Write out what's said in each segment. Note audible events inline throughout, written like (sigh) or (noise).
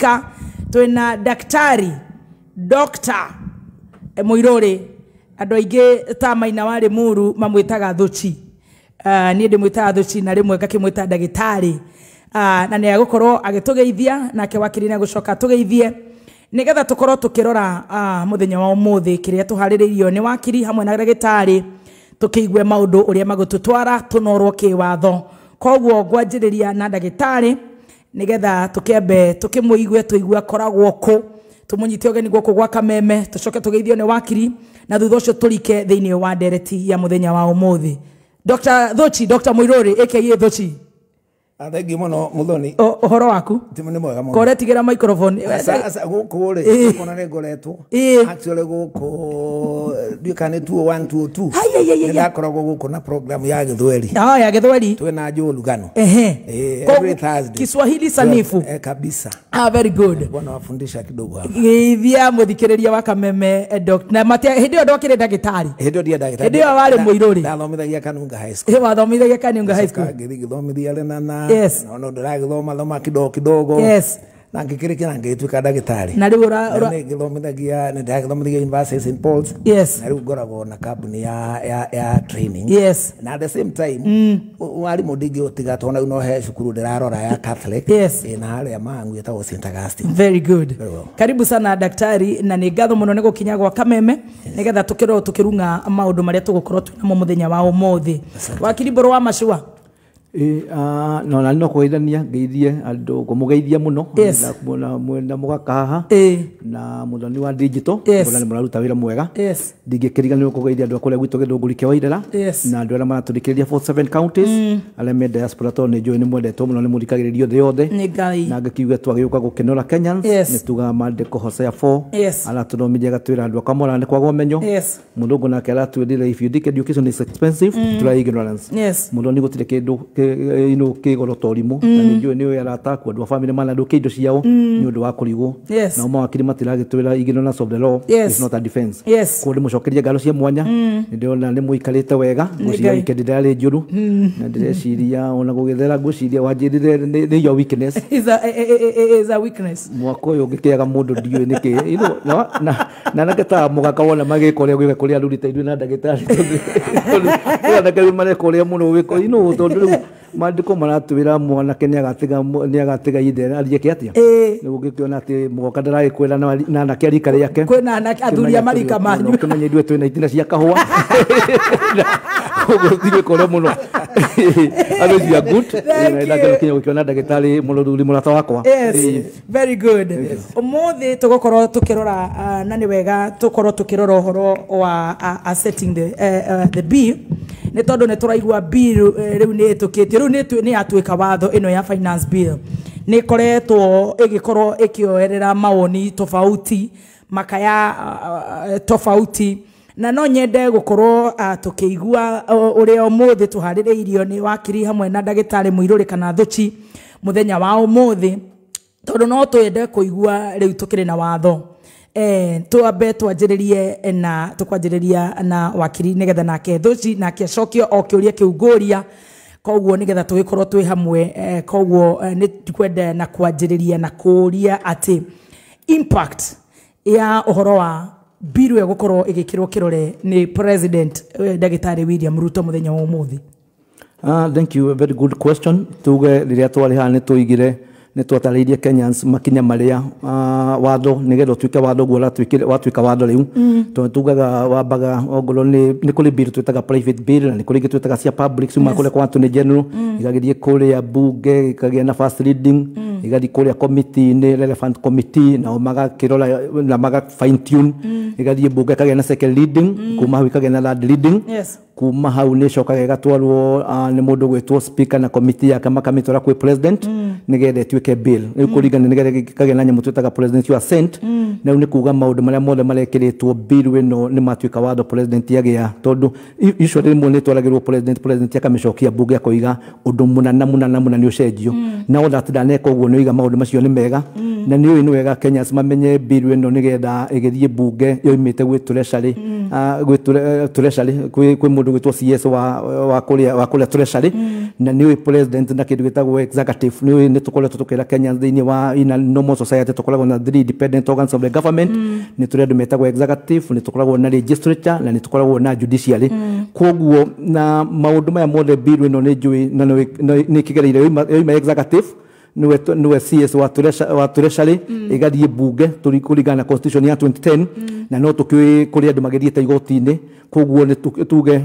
spika Afrika na daktari Dr. Eh, Muiruri andå aingä ta maina warä muru mamwätaga thåci uh, ah, niä ndä mwätaga thåci na rä mwe ngakä mwäta ndagä tarä uh, ah, na nä agå korwo agä tå geithia nake wakiri nä agå coka tå geithie nä getha tå korwo tå kä rora uh, ah, må thenya wa må thä kä rä a tå harä rä irio nä wakiri hamwe na ndagä tarä tå kä igue maå ndå å rä a magå tå twara tå norwo kä watho koguo ngwanjä rä ria na ndagä tarä nigetha tukiambe tukimuigwe tuigwe akoragwo ku tumunyite ogeni guoko gwa kameme tucoke tugeithio ni wakiri na thutha ucio turike thiini wa ndereti ya muthenya wa umuthi dr thochi dr muirori aka thochi Ah, thengi må no må thoni å horo waku nä mwega må korä tigä ra gå kå rä kona nä ngoretwo gå kå ndiå kana nä tuo nä ndakoragwo gå kå na programu ya gä thweri ah, ya gä thweri twä na njå lugano kiswahili sanifu eh, kabisa bwana ah, wafundisha kidogo geithia må thikä rä ria wa kameme hä ndä ä yo ndwakä rä ndagä hä ndä ä yo warä må irå rä wathomithagia kanunga wathomithagä kanunga ngä thiä thomithia rä na yes. no ndirathoma thoma kidogo kidogo yes na ngikiriki na ngituika ndagitari na riu ngithomithagia ni university pauls yes na riu ngoragwo na kambuni ya, ya, ya training yes na at the same time mm. warimu utiga tona no he cukuru ndirarora ya catholic yes na haria mangu etagwo st augustine very good very well. karibu sana daktari na ni ngatho muno ni gukinya gwa kameme yes. nigetha tukirwo tukirunga maundu maria tugukorwo twinamo muthenya wa umuthi wakiri mburu wa mashua no na no kuithania ngeithie andu kumugeithia muno na mwenda mugakaha na muthoni wa digital bona ni muraruta wira mwega ndingikiriga ni kugeithia andu akuria gwitu githunguri kia wairera na andu aria maratundikiriria 47 counties mm. aria me diaspora to ni njui ni mwendetwo muno ni muthikagiririo thi yothe na ngikiuga twagiuka gukenora kenyans ni tugaga mandiko hosea 4 aratuthomithia gatwira andu akamora ni kwaga umenyo muthungu nake aratwirire if you think education is expensive mm. try ignorance muthoni gutire kindu ino ke kigoro torimu na ninjue niwe arata ku andu a family ke do si yawo ni do wa go na mo uma wakiri matiragitwira igino na of the law is not a defense yes. ko kuo ndimucokeria ngaro cia mwanya mm. ndirona ni mo muikarite wega si ke de dale juru na de si ndireciria ona go go ge si gugithera nguciria de de your weakness is a, is a weakness mo ko yo ge ke ga mundu di ni ke ki na na na mo ga nageta mugaka wona magiko ria gwika kuria te du na da ge ta ndagitari tondu tondu tondu tondu tondu tondu tondu tondu tondu tondu to madiko maratwira mwanake niagatiga niagatiga ithe ariike atia ni gugikiona ati mugoka ndaraikwira na anake arika riake kwina na a marika manyu kimenye tu na itina cia kahũa (laughs) guthirie kuria muno amezia (laughs) eh, good na kinya gukiona ndagitari muruthuri murata wakwa yes eh. very good umuthi tugukorwo tukirora ah, na nä wega tå korwo tå kä rora å horo uh, the eh, bill nä tondå nä tå raigua rä u nä ä tå kä tie rä u nä yatuä ka watho ä no ya finance bill nä koretwo ä gä korwo ä kä oerera mawoni tofauti makaya uh, tofauti na no nyende gukorwo tukiigua uri uria tuharire irio ni wakiri hamwe na dagitari muiruri kana thuchi muthenya wa umuthi tondu no tuende kuigua riu tukire na watho eh, twambe twanjĩrĩrie na tũkwanjĩrĩria na wakiri nĩgetha nake thuci nake acokio o kĩũria kĩu ngũria koguo nigetha tũgĩkorwo twĩ hamwe eh, koguo eh, nĩ kwenda na kwanjĩrĩria na kuria ati impact ya ũhoro wa biru ya gukorwo igikirwo kirore ni president eh, dagitari william ruto muthenya wa umuthi ah thank you a very good question tuge riria twari haha ni tuigire nä twataririe kenyans makinya marä a uh, watho nä getha å tuä ke watho guo watuä ka watho rä u mm. tondå tugaga wambaga ongorwo nä kå rä mbirå twä taga private bill na nä kå rä ingä twä taga cia public ciuma kå rä a kwa attorney general igagä mm. thiä kå rä a mbunge ikagä na fast reading igathi mm. kå rä a committee-inä relevant committee nao magakä rora na maga fine tune igathiä mm. mbunge ikagä na second reading kuma hau ikagä na third reading kuma hau nä cokaga gatwarwo uh, ah, nä må ndå gwätwo speaker na komiti yake makamä kwä president mm. nä getha ä bill rä u mm. kå ringana nä getha kagä na nyamå twä president wa sent na mm. u nä kuga maå ndå marä a mothe marekä rä two bill ä no nä matuä ka watho president agä a tondå icio rä mwe nä twaragä rwo president president akamä cokia mbunge akoiga å ndå mũnana mũnana mũna nä å cenjio mm. na othe atä ndaneka å guo nä oiga maå ndå macio nä mega na nä å ä nä wega kenya mamenye bill ä no nä getha ä gä thiä mbunge yoimä te gwä tå recarä mm. ah, gwä tå recarä eh, kwä må ndå kindu gitwo CS wa wa kuria wa kuria treasury mm. na niwe president na kindu gitagwo executive niwe ni tukoretwo tutukira Kenya thiini wa in a normal society tukoragwo na three dependent organs of the government mm. ni turi andu metagwo executive ni tukoragwo na legislature na ni tukoragwo na judiciary mm. koguo na maundu maya mothe bill ino ni njui na ni kigereire yoima executive nä CS wa Turesha wa Tureshari igathie mm. bunge turi constitution ya 2010 mm. na no rä andå andu magithiete igoti inä koguo tuge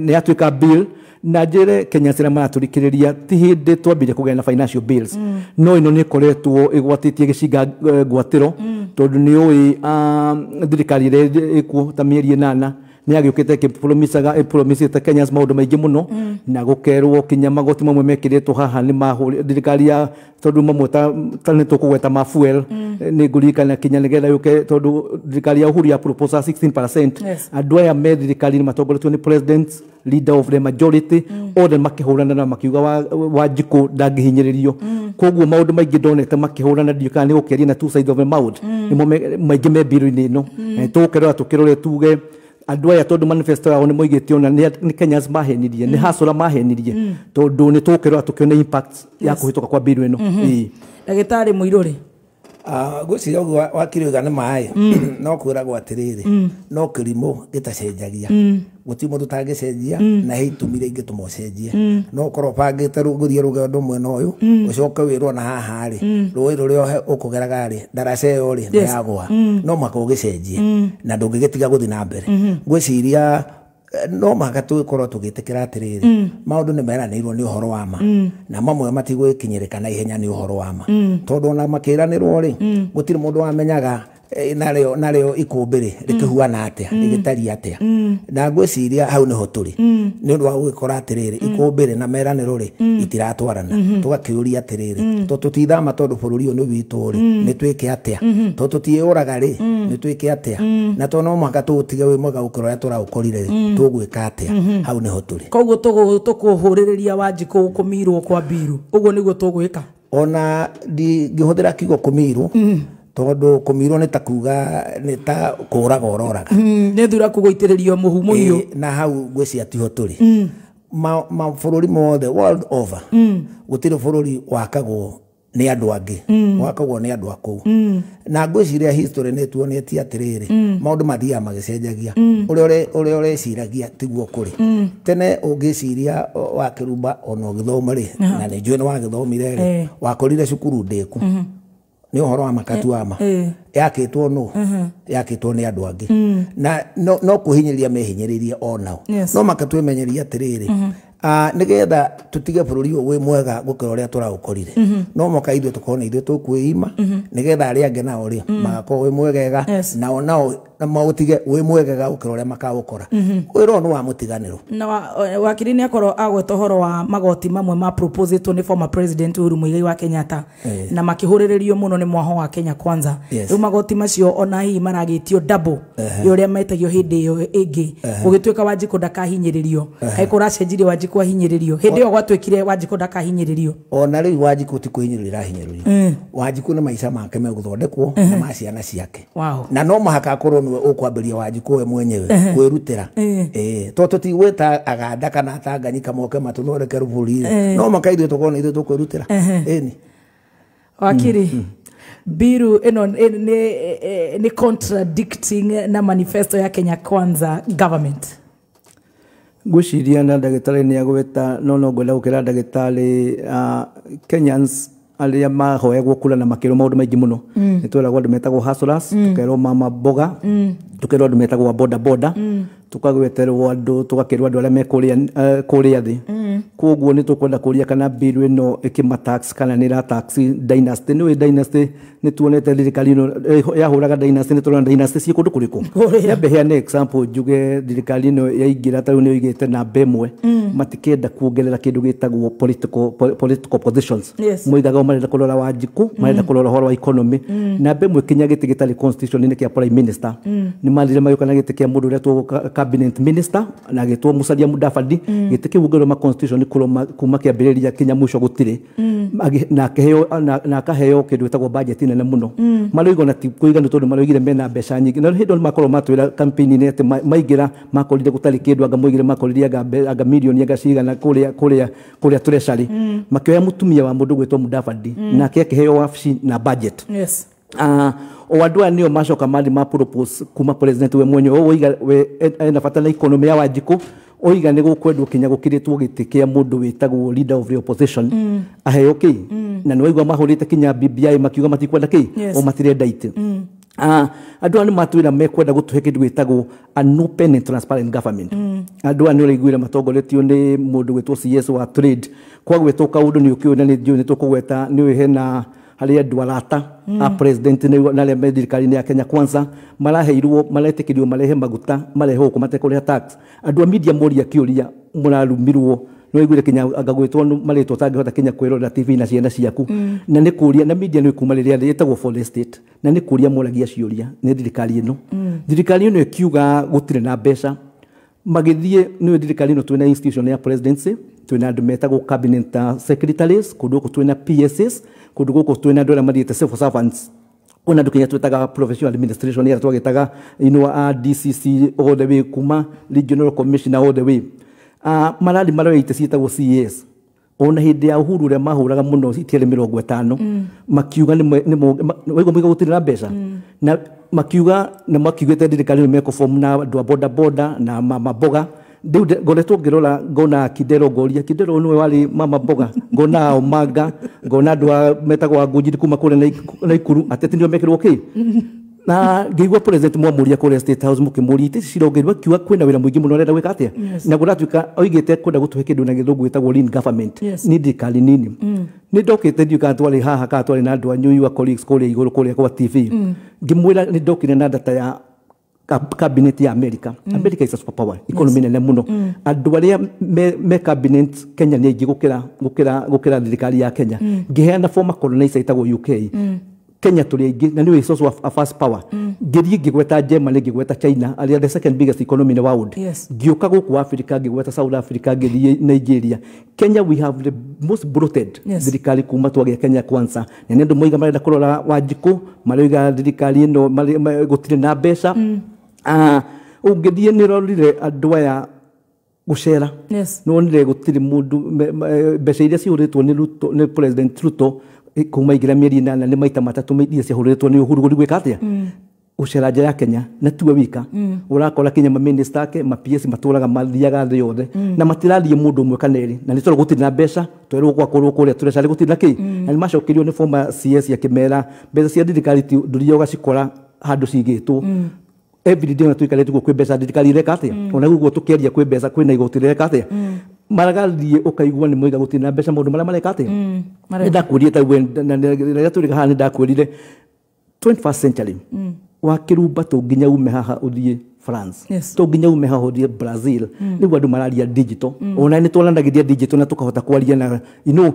ni atuika bill na njire Kenya rä ria ti hindi twambire kugea na financial bills mm. no ino ni koretwo igwatitie gicinga uh, eh, gwatiro mm. tondu ni ui uh, ah, thirikari ire kuo ta mieri nana nä agä å kä te ä kenyas maå ndå maingä må no na gå kerwo kinya magoti mamwe mekä rä two haha nä thirikari ya tondå mamwe nä tå kå gweta ma fuel mm. eh, nä ngå ririkana kinya nä getha yå ke tondå thirikari ya uhuru ya proposal 16 andå aya me thirikari nä matongoretio nä president leader of the majority mm. othe makä hå rana na makiuga wanjikå ndangä hinyä rä rio mm. koguo maå ndå maingä ndonete makä hå rana ndiå kana nä gå keria na two side of the mouth nä mo maingä me mbirå-inä ä no eh, tå gå kerora tå kä rore tuge andå aya tondå manifesto yao nä moigä te ona nä kenyas mahenirie nä mm. haså mahenirie mm. tondå nä tå kä rora tå kä one ya kå hä tå ka kwa mbirå ä no mm-hmm. ndagä tarä må irå rä å ngwiciria ũguo wakiriuga nĩ maĩ mm. (clears throat) no kwĩragwo atĩrĩrĩ mm. no ti må ndå tangä cenjia na he itũmi iria ingĩtũma ũcenjie mm. no ũkorwo ũbangĩte gũthiĩ rũgendo mwena å å yå ũyũ ũcoke wĩrwo na haha rĩ rũĩ rũrĩa ũkũgeraga rĩ ndaraca ĩyo rĩ nĩyagũa no mwaka å gä cenjie na ndå ngä gä tiga gå thiä na mbere mm-hmm. ngwä ciria no rä rä maå ndå nä meranä ni nä ni horo wa ma mm. na mamwe matigwikinyirika na ihenya ni horo wa ma ranä rwo rä gå tirä må ndå wamenyaga narä eh, narä o ikå rä rä kä huana atä a mm. rä gä taria atä a mm. na ngwä ciria hau nä ho tå rä mm. nä å ndå wa gå gä kora atä rä rä ikå mbä rä na meranä ro rä itiratwarana mm-hmm. tågakä å ria atä rä rä to tå tithama tondå bå rå ri å nä witå rä nä twä ke atä a mm-hmm. to tå tiä å raga rä nä twä ke atä a na to no mwaka tå gå tige wä mwega gå kä ra å rä a tå raå korire tå gwä ka atä a mm-hmm. hau nä ho tå rä koguo tå kå hå rä rä ria wanjikå kå mirwo kwa mbirå å guo nä guo tå gwä ka ona ngä hå thä ra kiugo kå mirwo tondu kumirwo ni ta kuga ni ta kuraga uroraga mm, ni thura kuguitiririo muhu muhiu na hau cia tiho turi mm. ri mothe world over mm. rå ri wakagwo nä andå angä wakagwo nä andå akå u na ngwä ciria history nä tuonetie atä rä rä maå ndå mathiaga magä cenjagia å rä a å reciragia tiguo kå rä tene å ngä ciria wakä rumba ona å gä thoma na nä njå nä wagä thomire eh. wakorire cukuru ndä ku mm-hmm nä å horo wa makatu eh, ma eh. yakä two nå mhm. yakä two nä andå angä mm. na no kå hinyä rä ria mehinyä rä rie onao no makatu emenyeria atä rä rä Uh, ah, nä getha tå tige bå rå ri å wä mwega gå kä ra å rä a tå raå korire mm -hmm. no moka ithuä tå korwo nä ithuä tå kwä ima mm -hmm. nä getha arä angä nao rä mm -hmm. magakorwo wä mwegega yes. nao nao maå tige wä mwegega gå kä ra å rä a makaå kora mhm. wä ra nä wa må tiganä rå na eh, wakiri nä akorwo agweta å horo wa magoti mamwe ma proposetwo nä former president uru muigai wa kenyatta yeah. na makä hå rä rä rio må no nä mwaho wa kenya kwanza rä yes. u magoti macio ona hihi maragä tio yo rä a metagio hä ndä ä yo ä ngä gå gä tuä ka wanjikå ndakahinyä rä rio hekå racenjirie wanjikå wanjiku ahinyiririo hindi iyo gwatwikire wanjiku ndakahinyiririo ona riu wanjiku ti kuhinyiririo irahinyiririo mm. Eh. wanjiku ni maica make meguthondekwo uh eh. -huh. na ma ciana ciake wow. na no muhaka akorwo niwe ukwambiria wanjiku we mwenyewe uh -huh. kwirutira uh -huh. eh, eh. to tutigwita aganda kana atanganyika moke matuthondeke ruburi no maka ithuĩ tukorwo nĩ ithuĩ tũkwĩrutĩra ĩni wakiri mm, mm. biru ĩno ni contradicting na manifesto ya kenya kwanza government ngwĩciria na ndagĩtarĩ nĩ agweta no no ngwenda gũkĩra ndagĩtarĩ Kenyans arĩa mahoyagwo kura na makĩrwo maundu maingi muno mm. nitweragwo andu metagwo hustlers mm. mama boga mm. tukerwo metagwo boda boda mm tukagweterwo andu tugakirwo andu aria me eh, kuria thi koguo ni tukwenda kuria kana no ino tax kana ni ra tax dynasty ni dynasty ni tuonete thirikari ino eh, yahuraga dynasty ni tuona dynasty si kundu kuriku (laughs) yambe hea ni example njuge thirikari ya igira ta ni igete na bemwe mm. matikenda kuongerera kindu gitagwo political political positions moigaga marenda kurora wanjiku mm. da kolora horo wa economy mm. na bemwe kinyagite gitali constitution ni kia prime minister ni marire mayo kana gitike mudu uria cabinet minister na agitwo musalia mudafadi mm. gitiki bunge ma constitution kuma, kuma bereri ya kinya musho gutire mm. na akaheo na akaheo kindu gitagwo budget nene muno mm. maroigo na ti kuiganu tondu maroigire mena besha nyingi na hindo makorwo ila campaign ne ati maigera makorire gutari kindu anga moigire makorire ga anga million ya cigana kuria kuria kuria treasury mm. makioya mutumia wa mundu gwitwo mudafadi mm. na akiheo wafisi na budget yes uh, owadua nio macoka mari ma propose kuma president we mwenye o oiga we e, ena fatana na economy ya wajiku oiga nä gå kwendwo kinya gå kä rä two gä tä kä a må ndå wä tagwo aheo na nä waigua mahå te kinya bbi makiuga matikwenda kä o matire daite mm. andå ah, a nä matwä ra mekwenda gå tå he kä ndå gä tagwo andå a nä å raiguä re matongoretio nä må ndå wä two cs wa trade kwagwä two kaå ndå nä å kä å na nä njå nä tå kå gweta nä å hena haria andu mm. a president na aria me thirikari-inä ya kenya kwanza maraheirwo maretäkä marehe maguta marehe gå kå matekå tax andå a media moria kä å ria Kenya rarumirwo no iguire kinya ngagwitwo maritwo tangihota kinya kwirorera tv na ciana ciaku mm. na ni kuria na media ni kuma riria yetagwo fall state na ni kuria moragia ciuria ni thirikari ino mm. thirikari ino ikiuga gutire na besa magithie ni thirikari no twina institution ya presidency twina andu metagwo cabinet secretaries kundu guku twina PSS kundu guku twina andu aria mathiite civil servants ona ndu kinya twitaga professional administration ya twagitaga inua DCC all the way kuma regional commissioner all the way uh, ah, marari marĩa itecitagwo CAS ona hä ndä ya å mahå raga må no citiarä mä rongo ätano makiuga waigua må iga gå tirä na mbeca na makiuga nä makiugä te ndirikani nä mekå na andå a bodaboda na mamaboga rä u ngoretwo ngä rora ngona kidero ngoria kidero nä warä mamaboga ngona omanga ngona andå a metagwo ngå njiri kuma kå rä na ikuru ateti nä o mekä rwo kä na ngeigua president mwamũria kũrĩa state house mũkĩmũria itĩ cirongererwo kiuga kwĩna wĩra mũingĩ mũno arenda gwika atia na gũratuĩka oigĩte kwenda gutuhe kindu na githungu gĩtagwo lean government ni dikali nini mm. nĩ ndokĩte ndiũ twali twarĩ haha ka twali na andũ anyu wa colleagues kũrĩa igũrũ kũrĩa kwa tv mm. ngimwira ni ndokire na data ya cabinet ya america mm. america is a super power economy nene muno mm. andũ me, cabinet kenya ni aingĩ gukira gukira gũkĩra thirikari ya kenya ngĩheana mm. former colonizer ĩtagwo uk Kenya tuliingia na ndio source of, a first power mm. giri gigweta Germany gigweta China ali the second biggest economy in the world yes. giuka guku Africa gigweta South Africa giri Nigeria Kenya we have the most bloated yes. thirikari kuma twagia Kenya kwanza na ndio moiga marenda kurora wajiku maroiga thirikari ino gutire na mbeca mm. ah uh, ungithie nirorire andu aya gucera yes. nonire gutire mundu mbeca iria ciuritwo ni Ruto ni president Ruto kuma igira mieri inana nä maita matatå iria ciahårätwo nä å hurugå ri gwä ka atä a uceraja mm. ya Kenya na tuwe wika mm. urakora Kenya ma minister ake ma PS maturaga mathiaga thä yothe mm. na matirarie mundu mwe kaneri na nä tondå gå tirä na mbeca twerwo gwakorwo kå rä a tå recarä gå tirä na kä mm. na nä macokerio nä former CS akä mera mbeca cia thirikari ndå ũgacikora handå cigä two mm everyday na tuikarä tuguo kwä mbeca thirikari ireka atä a mm. ona guguo tå kä aria kwä mbeca kwä na igoti rä reka atä a mm maragathiä å kaigua nä mwiga gå tirä na mbeca maå ndå marä a mareka atä nä ndakwä rire tarä a tå rä haha nä ndakwä rire mm. wakä rumba tå nginya ume haha å thiä france yes. nginya ume haha å thiä brazil nä mm. guo andå mararia digital mm. ona nä twaranagä ria digital na tå kahota kwaria na you know,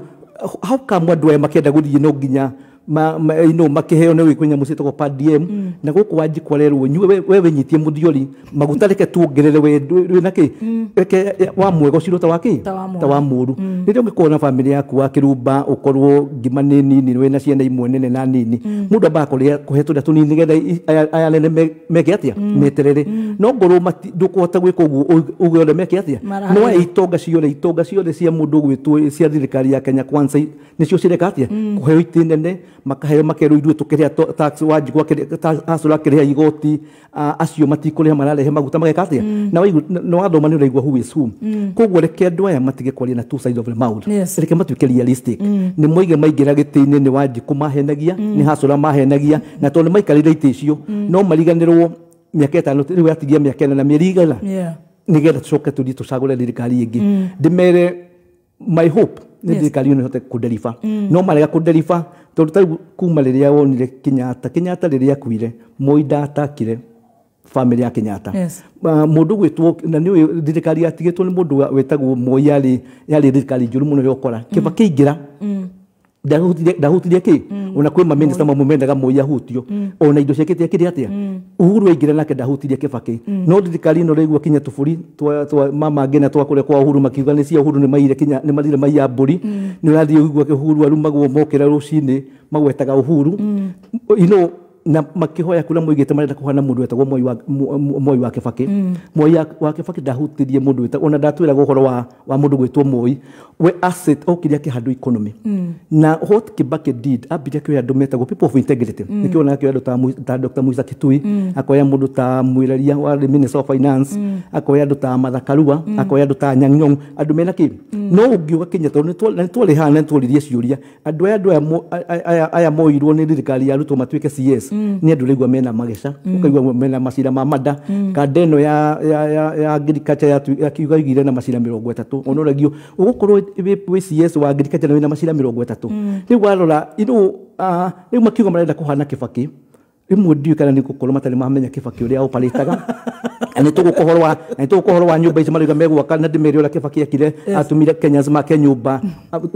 how come andå aya makä enda gå thiä no nginya maino ma makiheo ne wikunya musito kwa DM mm. na guku waji kwarerwo nyu wewe nyitie muthiori magutareke tuongerere we we na ki mm. reke eh, wa mwego ciro ta waki ta wa muru ni ndo ngiko na family yaku wa kirumba ukorwo ngimane nini we na ciana imwe nene na nini mundu mm. aba kuria kuhetu da tuni ni getha aya nene meke atia mm. meterere mm. no ngoro ndukuhota gwika gwiko uge ole meke atia no itonga cio le itonga cio ciore cia mundu gwitu cia thirikari ya Kenya kwanza nicio cireka atia kuheo itinene makaheo makerwo ithuĩ tũkĩrĩha tax wanjigũ acũra akĩrĩha igoti acio matikũrĩha mararehe maguta mageka atĩa mm. na wathoma nĩ ũraigua who is whom mm. koguo reke andũ aya matige kwaria na two sides of the mouth reke matuĩke realistic mm. nĩ moige maingĩra gĩtĩ-inĩ nĩ wanjikũ mahenagia nĩ hacũra mahenagia na tondũ nĩ maikarĩire itĩ icio no mariganĩrwo mĩaka ĩtano rĩu yatigia mĩaka ĩna na mĩeri igana nĩgetha tũcoke tũthiĩ tũcagũre thirikari ĩngĩ mere my hope nä thirikari yes. Mm. no hote kå nderiba no marega kå nderiba tondå tarä kuma rä rä a wonire kä kenyatta rä rä akuire moi ndatakire bamä ya kä yes. må ndå two na nä thirikari yatigä two nä må ndå wä tagwo moi yarä thirikari njå ru må no yokora kä ba mm. kä ingä ra mm ndahutirie kä ona hmm. kwä mamänista mamwe mendaga må yahutio hmm. ona indo ciake tiakä rä atä a uhuru aingä nake ndahutirie kä bakä hmm. no thirikari ä no rä igua kinya tå bå ri mamangä na twakå rä kwa uhuru makiuga nä cia uhuru nä marire maiya mbå ri nä å rathiä å igua kä arumagwo mokera rå cinä magwetaga uhuru ino na makihoya kuria muigite marenda kuhana mundu wetagwo moi wa moi wa kibaki mm. moi wa kibaki ndahutirie mundu wetagwo ona ndatwiragwo uhoro wa wa mundu gwitwo moi we asset okire akihandu economy mm. na what kibaki did abiria kioya andu metagwo people of integrity nikio na kioya ta ta Dr Muisa Kitui mm. akoya mundu ta mwiraria wa the minister of finance akoya andu ta mathakarua akoya andu ta nyang'nyong andu mena ki no ungiuga kinya to ni twali hana twalirie ciuria andu aya andu aya moirwo ni thirikari ya rutwo matuike CS mm. niä ndå raigua mena mageca mm. ukaigua mena macira ma mada mm. kanda ya, ya, ya, ya agriculture yakiuga na macira mä rongo ätatå ona å ragio å gå korwo cs wa agriculture na wä na macira mä rongo ätatå mm. rä u warora rä u makiuga marenda kå hana kä baki rĩmwe ndiũĩ kana nĩgũkorwo matarĩ mamenya kĩbakĩ ũrĩa oparĩtaga (laughs) na nĩtũgũkohorwa na nĩtũgũkohorwa wa nyũmba ici marauga megwaka na ndĩmere ũrĩa kĩbakĩ akire atumire Kenyans make nyũmba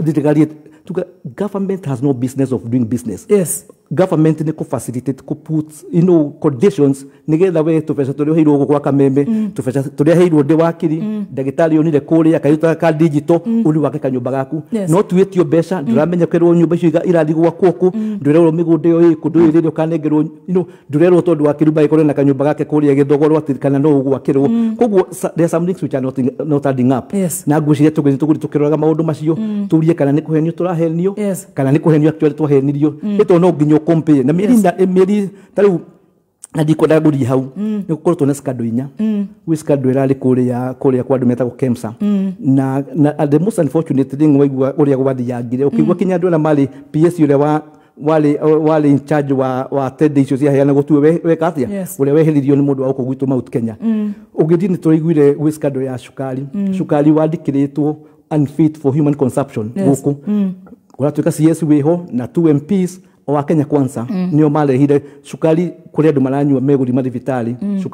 thirikari tuga government has no business of doing business yes government nä kå facilitate kå put you know, conditions nä getha we tå beca tå rä a å heirwo gå gwa kameme mm. tå beca tå rä a heirwo ndä wakiri mm. ndagätarä onire kå rä a kairuta ka digito å mm. rä wake kanyå mba gaku no tuä tio mbeca ndå ramenya kerwo nyå mba icio irathi gwakwo kå ndå rerwo mä gå nda ä yo ä kå ndå å yå rä rä å kanengerwo ndå rerwo tondå wa kä rumba gä korwo na kanyå mba gake kå rä a gä thogorwo atä kana no å gwakä rwo koguo not adding up na ngwä ciria tå gä tå kä roraga maå ndå macio tå rie kana nä kå henio tå rahenio kana nä kå henio twahenirio ä to no nginya kompire na miri eh, na miri tariu na diko ngå ri hau mm. nä gå korwo twona cikandå inya gwä mm. cikandå ä rarä kå rä a kwa andå metagwo kemsa mm. na na the most unfortunate thing wa å rä a gwathiyangire å kä igua kinya andå arä a marä ps yule wa wale wale in charge wa, wa ted icio si gå tue weka we a å rä a weheririo nä må ndå wa gå kå mount kenya å ni thiä nä tå ya cukari cukari wandä kä rä unfit for human consumption gå kå å ratuä ka cs wä na two mps wa Kenya kwanza mm. nio marehire cukari kuri andu di mali vitali mm.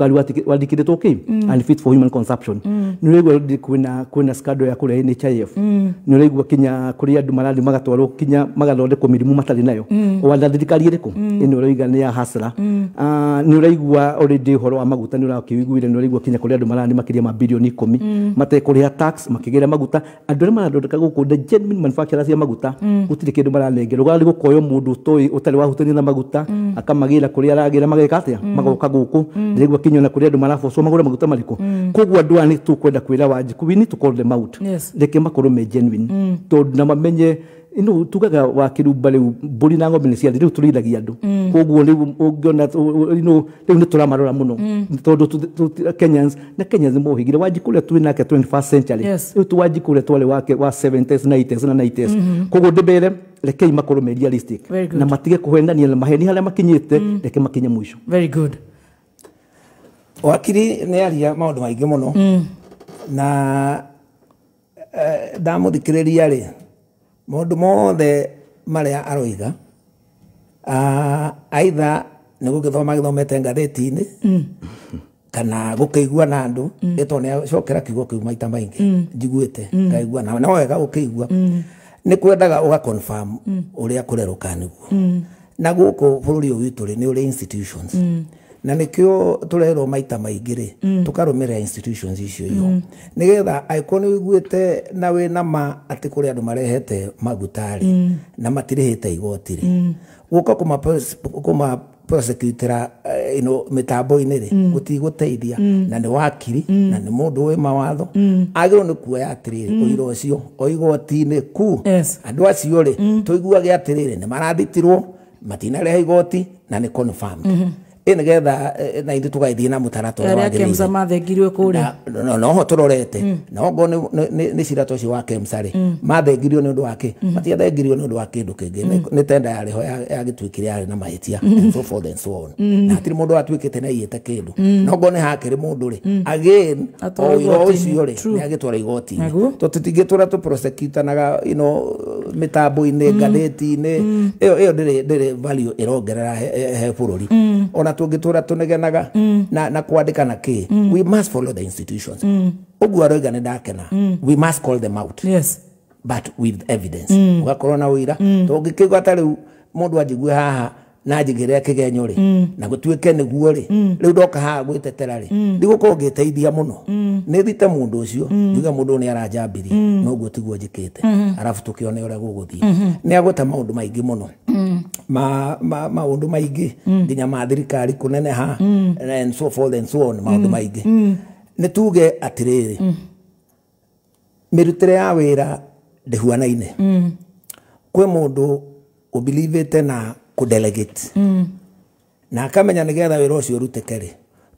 wa dikide toki mm. and fit for human consumption mm. ni uregwa kwina kwina skado ya kuria NHIF mm. ni uregwa kinya kuri andu marathi magatwarwo kinya magathondekwo mirimu matari nayo mm. wanda thirikari iriku mm. ino uroiga ni ya hasara mm. uh, ah, ni uregwa already horo wa maguta ni urakiwiguire ni uregwa kinya kuri andu marathi makiria mabilioni 10 mm. mate kuriha tax makigira maguta andu marathondeka guku the genuine manufacturers ya maguta gutire mm. kindu maranengerwo gali koyo mundu toi utari wahutania na maguta mm. akamagira kuria aragira mageka atia mm. magoka guku mm. ndirigwa kinyo na kuria andu so magura maguta mariko mm. koguo andu ani tukwenda kwira waji we need to call them out yes. reke me genuine mm. tondu na mamenye ino tugaga wa kirumba riu mburi na ng'ombe niciathi riu turithagia andu mm. koguo riu ungiona ino ndi ni turamarora muno mm. tondu Kenyans na Kenyans mo higira waji wanjiku tu na nake 21st century yes. tu waji uria tole wake wa 70s 90 s na 90s mm -hmm. koguo ndibere rekei makorwo me realistic na matige kuhenania na maheni harĩa makinyĩte mm. reke makinye mũico very good wakiri nä aria maå ndå maingä må no mm. na eh, ndamå thikä rä ria rä maå ndå mothe marä a aroiga aitha ah, nä gå gä thoma gä thomete ngathäti-inä mm. kana gå kä igua na andå ä tondå nä acokera kiugo kä u maita maingä njiguä te ngaigua na wega gå kä igua nä kwendaga å confirm å rä a kå niguo na gå kå bå rå uri institutions witå rä nä å rä na nä kä o tå rerwo maita maingä rä tå karå mä rä icio iyo nä getha angäkorwo nä wiguä te na wä na ma atä kå rä andå marehete magutarä na matirä hä te kuma gå prosecutera eh, ino mitambo-ini ri mm. teithia mm. na ni wakiri mm. na ni mundu wĩ mawatho agiro ni kuoya atĩrĩrĩ ũira cio o igoti-inĩ ku andũ acio rĩ tũiguage atĩrĩrĩ ni marathitirwo matina matinarehe igoti na ni confirmed mm-hmm ä nä na ithu tugaithie na må mm. wa kemsa mm. mathengirwe kå rä noho tå rorete naongo nä cira ta å cio wa kemsa rä mathengirio mm. nä å ndå wa kä matiathengirio ni å wa kä ndå kä ngä nä tenda yarä ho ya gä tuä kä rä yarä na mahä tia na hatirä må ndå atuä kä te na iyä te kä ndå noongo nä hakärä må ndå rä agä o ira å cio rä nä agä igoti to tå tå tingä tå rä a tå prosekitanaga ino mä tambo-inä ngathä ti-inä ä yo ndä he bå mm. ona tungä tunegenaga mm. na, na kwandä kana kä mm. we must follow the institutions mm. å aroiga nä ndakena mm. we must call them out yes. but with evidence mm. ugakorwo na wira mm. tå ngä kä gwa ta rä u må ndå anjigue haha na njigä re kä genyo rä mm. na gå tuä ke nä guo rä mm. rä u ndoka haha gwä tetera rä mm. ndigå korwo ngä teithia må no mm. nä thite må ndå å cio njuge må ndå å nä aranjambirie noguo tiguo njä kä te mm-hmm. arabu tå kä one å rä a gå gå thiä mm-hmm. nä agå ta maå ndå maingä må no ma undu maingi mm. nginya ma thirikari ha mm. eh, and so forth and so on undu mm. maingi nä tuge atiriri rä mä rutire ya wä ra kwe kwä må ndå å te na kå na akamenya nä getha wä ra å cio å rutä kerä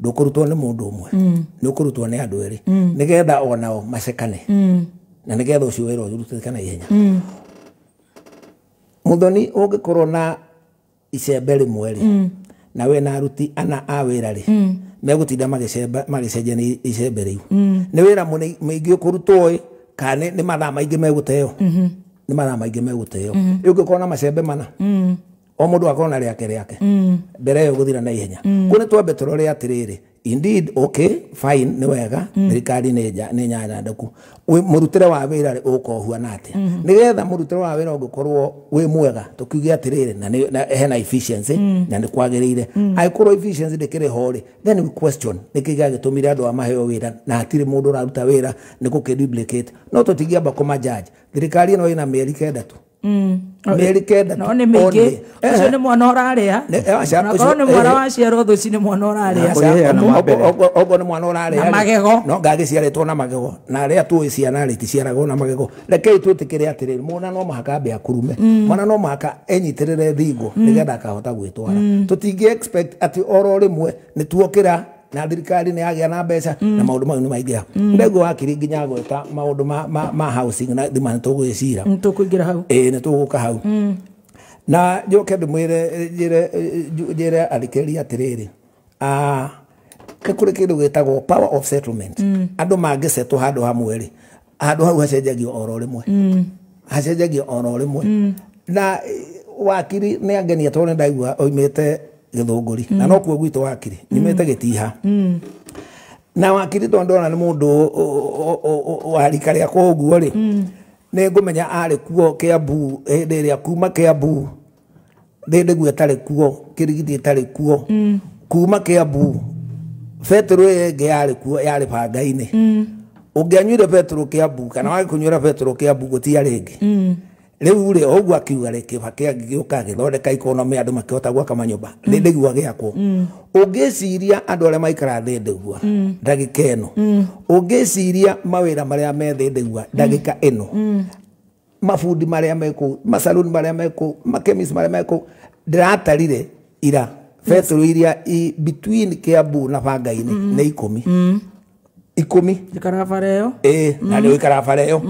ndå kå rutwo nä må ndå å mwe nä å kå rutwo nä nä getha onao macekane na nigetha getha å cio wä ra naihenya muthoni ungikorwo na icembe rimwe ri mm. na we na aruti ana a wira ri mm. megutinda ni icembe riu mm. ni wira muingi ukurutwo i kana ni mathaa maingi meguteo -hmm. ni mathaa maingi meguteo -hmm. ungikorwo na macembe mana mm. o mundu akorwo na riake riake mm. mbere yo guthira na ihenya mm. kuni twambe turore atiriri indeed okay fine ni wega mm. thirikari mm. ni nyanyandaku må rutire wa wira ra åkohuana atä mm. nä getha murutire wa wira ungikorwo wi mwega tukiuge atiriri atä rä na hena efficiency na ni kwagä rä ire efficiency ndä kä rä ho rä then we question ni kä gä agä tå mire andå a maheo wä na atiri må uraruta wira ni gukiduplicate no tå tigä amba kå majaji thirikari ä no ä na kenda tu mä rä kendanao nä mä ingä nä mwana å rarä a nakorwo mwana waciarwo thå ci nä mwana å rarä nä mwana å rarä a magego na magego na a tå ä ciana rä ciaragwo na magego rekei twä tä kä re atä rä rä no mahaka mbe mwana no mahaka enyitä rä re thingo mm. nä getha akahota gwä twara mm. tå tingä atä oro rä mwe nä tuokä ra na thirikari nä yagä na mbeca na mm. maå ndå mau nä maingä ha mm. ndegå wakiri nginya ta maå ndå ma housing na thima nä tå gå gä cira nä tå kå ingä ra hau ä nä tå ka hau mm. na njoke ndä mwä re njä re arikä ria atä rä rä kå rä kä ndå gä tagwo andå mangä cetwo handå hamwe rä handå hau hacenjagio oro rä mwe hacenjagio oro rä mwe na wakiri nä angenia tondå nä ndaigua oimä te githunguri na mm. nokuo gwito wakiri mm. nyumete gitiha mm. na wakiri tondu ona ni må ndå warika rä akwa å guo rä nä ngå menya arä kuo kä ambu hä ä rä a kuma kä ambu ndä ndä guo tarä kuo kä rigithi tarä kuo kuma kä ambu betero ä ngä yarä kuo yarä bangainä å ngä anyuire betero kä ambu kana wagä kå nyuä ra betero kä ambu gå tiarä ngä riu ri oguo akiuga ri kibaki agiuka agithondeka ikonomi andu makihota gwaka manyumba mm. ri ndigua giakwo ungiciria mm. andu aria maikara thi ndigua mm. ndagika ino ungiciria mawira maria me thi ndigua ndagika ino mabundi maria meku masaluni maria meku makemis maria meku ndiratarire ira betro iria i between kiambu na bangaini nä ikå mi ikå mi ikarabara ä yo eh, na rä u ikarabara ä yo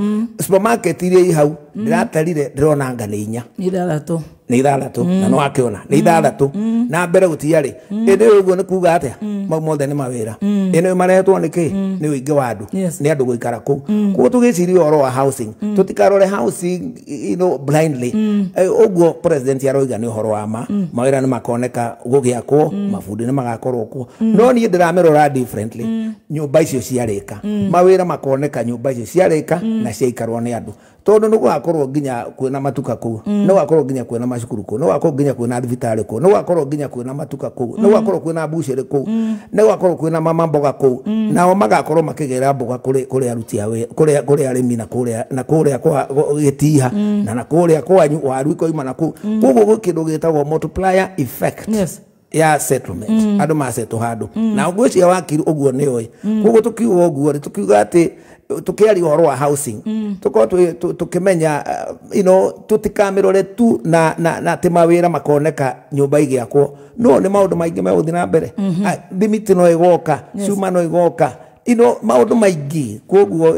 iria ihau ndiratarire mm. ndirona nga inya nä ithathatå nä ithathatå na mm. no akä ona nä na mbere gå tiarä ä ndä å kuga atä a mau mothe nä mawä ra ä mm. nä maretwo nä kä nä å ingä wa andå nä andå gå ikara kå u koguo tå housing ciria å horo wa tå tikarore å guo aroiga nä horo wa ma mawä ra makoneka gå gä akwo mabundi ni magakorwo kuo no niä ndä ramä rora nyå mba icio ciarä ka makoneka nyå mba icio ciarä na ciaikarwo nä andå tondu ni gwakorwo nginya kwina matuka kuu mm. ni gwakorwo nginya kwina macukuru kuu ni gwakorwo nginya kwina thibitari kuu ni gwakorwo nginya kwina matuka kuu mm. ni gwakorwo kwina mbucĩrĩ kuu mm. ni gwakorwo kwina mama mboga kuu mm. nao magakorwo makĩgĩra mboga kũrĩ aruti kũrĩ arĩmi na kũrĩa kwa gĩtiha mm. na na kũrĩa kwanyu waru ikoima na kuu mm. koguo gwĩ kĩndũ gĩtagwo multiplier effect ya settlement mm. macetwo macetå mm. na ngwä wakiri å guo nä oä koguo tå kiuga å guo tukiari uhoro wa housing mm. tukorwo tukimenya uh, you know tutikamirore tu na na na ati makoneka nyumba igiakwo no ni maundu maingi meguthi na mbere mm thimiti no igoka yes. cuma no igoka you know maundu maingi koguo uh,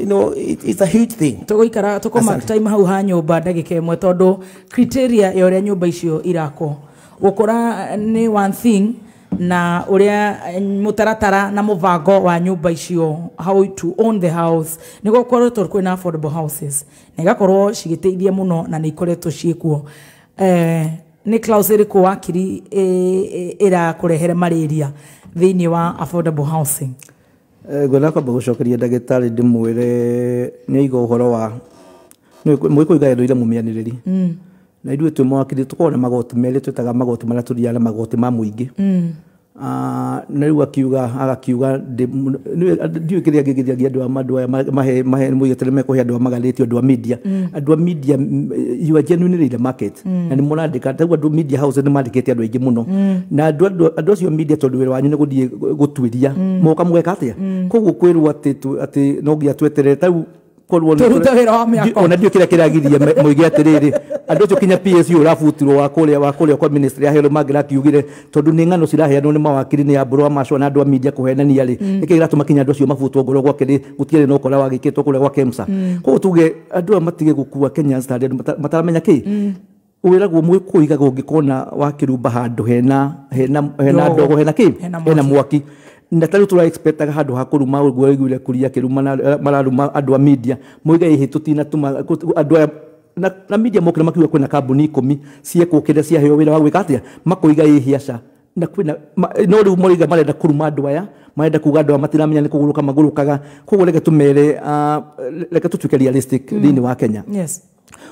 you know it, it's a huge thing tuguikara tukomark time hau ha nyumba ndagika mwe tondu criteria ya uria nyumba icio irakwo gukora uh, ni one thing na uria eh, mutaratara na muvango wa nyumba icio how to own the house nigo to kwina affordable houses na igakorwo cigiteithie muno na ni ikoretwo ciikuo eh ni Klaus iriku wakiri ira kurehere malaria thini wa affordable housing eh, ngwenda kwamba gucokeria ndagĩtarĩ ndĩmwĩre nĩ aiga ũhoro wa mwĩkũigaĩrwo ire mm na ithuĩ twĩ mwakiri tũkorwo na magoti merĩ twĩtaga magoti marĩa tũthiaga na magoti ma mũingĩ mm. Ah, na rä akiuga agakiuga ndiå kä rä a ngä githagia andå andå aya måigätere mekå he andå a magarĩtio andå a media mm. andå a media you are genuinely the market mm. na nä mårandä ka taguo andå media house nä mandä kä te andå aingä må no mm. na andå acio media tondå wä ra wanyu nä gå thiä gå tuä ria moka må geka atä a koguo kwä rwo atä no nginya tweterere tau korwo turuta kä rä a kä ndio kira atä muige atiriri andu acio kinya PSU urabutirwo wa kuria wa kuria kwa ministry ya Hello Margaret yugire tondu ni ng'ano ciraheanwo ni mawakiri ni aburu wa macho na andu a media kuhenania ri mm. niki giratuma kinya andu acio mabutwo ngoro gwake ri gutire no kora wagikitwo kuria gwa Kemsa mm. koguo tuge andu a matige gukua Kenya Stars mataramenya ki mm. wiragwo mwikuigaga ungikona wakirumba handu hena hena ndogo hena ki hena mwaki na tarä u tå raexpectaga handå ha kå ruma å guo kuria kä ruma mararuma andå a media moiga ä hä tå tinatuma andå aya na, na media mokire makiuga kwina kambuni ikumi ciekukire ciaheo wira wa gwika atia makoiga ihiaca na kwina ma, no riu moriga marenda kuruma andu aya marenda kuga andu matiramenya ni kuguruka magurukaga koguo reke tumere uh, ah, reke tutuike realistic mm. thiini wa kenya yes.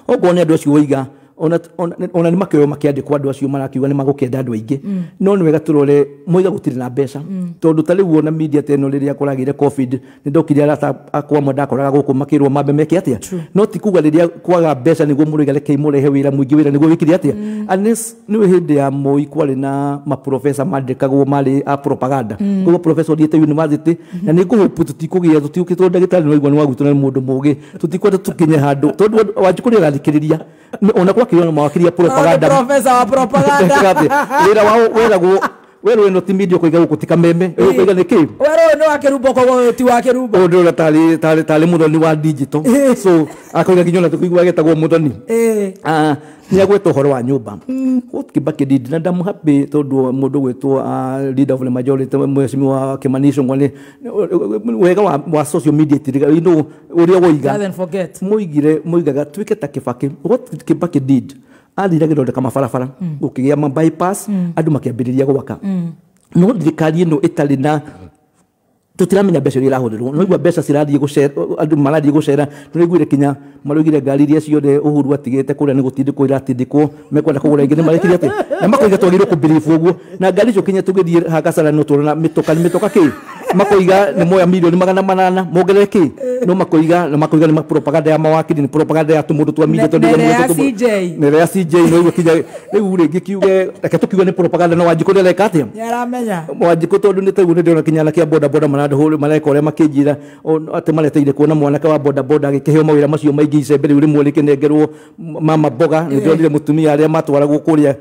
okorwo ni andu acio oiga ona ona nä makä maki andä andå acio marakiuga nä magåkenda andå aingä no nä wega tå rore moiga gå tirä na mbeca tondå tarä u ona mdia ta ä no rä rä a kwaragä re nä ndokire arata mwe ndakoraga gå kå makä rwo mambe meke atä a no tikuga rä rä a kwaga mbeca nä guo må rå garekei må rehe wä ra må ingä wä ra nä guo wä kire atä a mm unless nä wä hä ndä ya moi kwarä na maprofesa mandäkagwo marä a propaganda koguo profesa å thiäte university na nä ngå hopu tå tikå gä a tå tiå kä two ndagä tarä nwaigua nä wagwitå na må ndå må gä tå tikwenda tå kinye handå tondå kå rä agathä kä rä ria ona kwakä rä ona mawakä ria wä ra wao weragwo werå no timithio kå iga tika meme gå kå ni nä kä werå nä kwa wewe ti wa kä rumbo å tali tali tali mudo ni wa digital so akauga nginya ona tå go mudo ni eh ah ni agweta å horo wa nyå mba hmm. kibaki did na damu happy to do mudo ndå gwätwo ah, leader of the majority mwecimi wa kimanishongwane wega wa, wa social media ti you know uri woiga må forget må igaga tuike ke ta kibaki what kibaki did athiraga ithondeka mabarabara mm. gukigĩa ma bypass mm. andå makiambĩrĩria gwaka mm. no thirikari ĩno ĩtarĩ na tutiramenya mbeca iria irahũthirwo noigua mbeca cirathiĩ andũ marathiĩ gũcera tũraiguire kinya maraugire ngari iria ciothe ũhuru atigĩte kũrĩa nĩ gũtindĩkwo iratindĩkwo mekwenda kũgũra ingĩ nĩ marekire atĩ na makoiga twagĩrĩirwo kũmbiribu ũguo na ngari icio kinya tũgĩthiĩ hagacana nĩ tũrona mĩtoka nĩ mĩtoka kĩ makoiga nä moya milioni magana manana mongerere kä no makoiga na makoiga nä propaganda ya mawakiri nä propaganda ya tå må ndå twa minja tondnere ya cj no iwe kinya rä u rä ngä kiuge reke tå kiuge nä propaganda no wanjikå nä areka atä wanjikå tondå nä taguo nä ndä ona kinyana kä a bodaboda mareka å rä a makä njä atä mareteire kuona mwanake wa boda agä kä heo mawä ra macio maingä icembe rä u rä mwe rä kä nengerwo mama boga nä eh. ndionire må tumia arä a matwaragwo kå rä a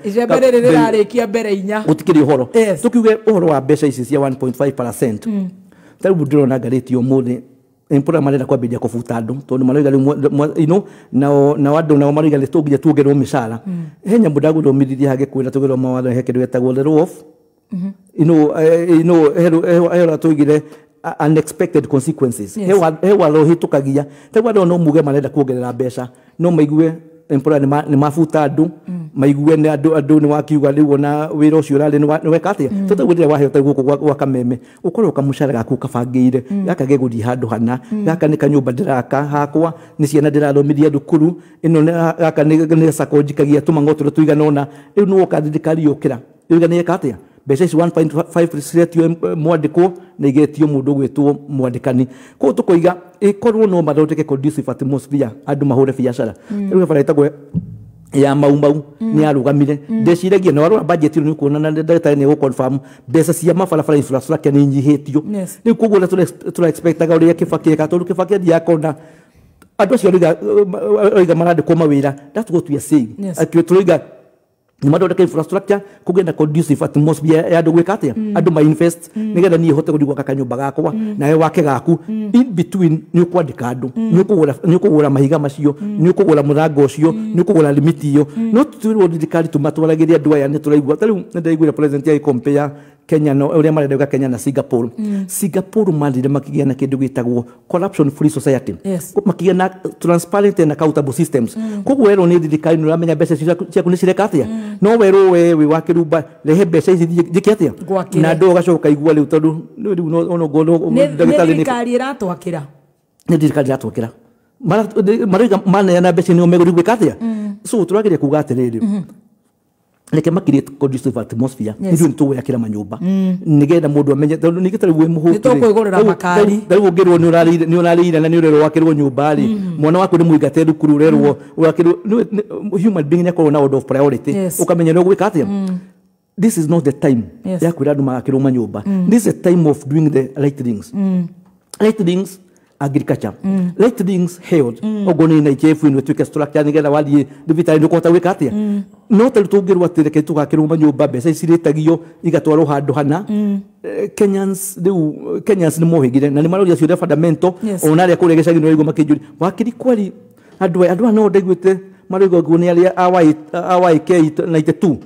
icembe inya gå tikä rä å horo tå kiuge å horo wa mbeca ici cia 1.5 tarĩu ndĩrona ngarĩti ũmũthĩ mpora marenda kwambĩrĩria kũbuta andũ tondũ maroiga ino nao nao andũ nao maroiga nĩ tũnginya tuongerwo mĩcara mm. he nyamũ ndagũthomithĩrie hagĩkwĩra tũgerwo mawatho he kĩndũ getagwo the law of ino ino hera tũigire unexpected consequences he watho hĩtũkagia tarĩu andũ no muge marenda kuongerera mbeca no maigue mpora ni mafuta andu maigue ni adu adu ni wakiuga riu ona wira ucio urari ni weka atia mm. tata gwithira wahota guku gwa kameme ukorwo kamucara gaku kabangiire mm. gaka guthi handu hana mm. gaka ni kanyumba ndiraka hakwa ni ciana ndirathomithia thukuru ino gaka ni sako njikagia tuma ngotulo tuigana ona riu ni woka thirikari yukira riu gani eka atia mbeca ici 1.5 ciretio mwandĩkwo na igetio mũndũ gwĩtwo mwandĩkani koguo tũkoiga ĩkorwo no mathondeke conducive atmosphere andũ mahũre biacara rĩu bara ĩtagwo ya maumau mm. nä arugamire ndeciragia mm. nawarora bajeti nä kuonana ndagätarä nä gå mbeca cia mabarabara infrastructure nä inyihä tio rä u koguo tåraexpectaga å rä a kä bakä eka tondå kä bakä thiaga andå acio oiga marandä kwo mawä ra ndatå gå tuia tå roiga nimathi ndeke infrastructure kugenda conducive atmosphere ya andu gwika atia mm. andu ma invest mm. nigetha nie hote guthi gwaka kanyumba gakwa mm. nawe wake gaku in between ni ukwandika andu ni ukugura mahiga macio ni ukugura muthango ucio ni ukugura limiti iyo no tutirwo thirikari tumatwaragiria andu aya ni turaigua tariu ni ndaiguire president ya kompea Kenya no uria marenda uka Kenya na Singapore mm. Singapore marire makigia na kindu gitagwo corruption free society yes. makigia na transparent and accountable systems mm. koguo wero ni thirikari ni uramenya mbeca ciaku ni cireka atia mm. no wero we wi wa kirumba rehe mbeca ici njike atia na ndu ugacoka igua riu tondu riu no go no ngono ndagitari ni thirikari iratwakira ni thirikari iratwakira mara mara na mbeca ni omegori gwika atia mm. so turageria kuga atiriri mm-hmm reke makirie conducive atmosphere ndio nituwe akira manyumba mm. nigetha mundu amenye tondu nigitari we muhutu dari wongirwo ni urari ni urari na ni urero wakirwo nyumba ri mm. mwana wako ni muigate thukuru urerwo mm. wakirwo human being nyako na order of priority ukamenya no gwika atia this is not the time ya kwira ndu makirwo manyumba this is a time of doing the right things right things agriculture mm. let things held mm. ogonina ichefu inwe tuike structure nigetha wathie thibitari ni ukuhota gwika atia mm. no tari tungirwo atire kai tugakirwo manyumba mbeca iciritagio igatwarwo handu hana mm. Eh, Kenyans riu Kenyans ni mohigire na ni maroria ciuria fundamental yes. ona aria kuria gicagi no igu makinjuri wakiri kwari andu andu no ndaiguite marä guo nä arä a na itetu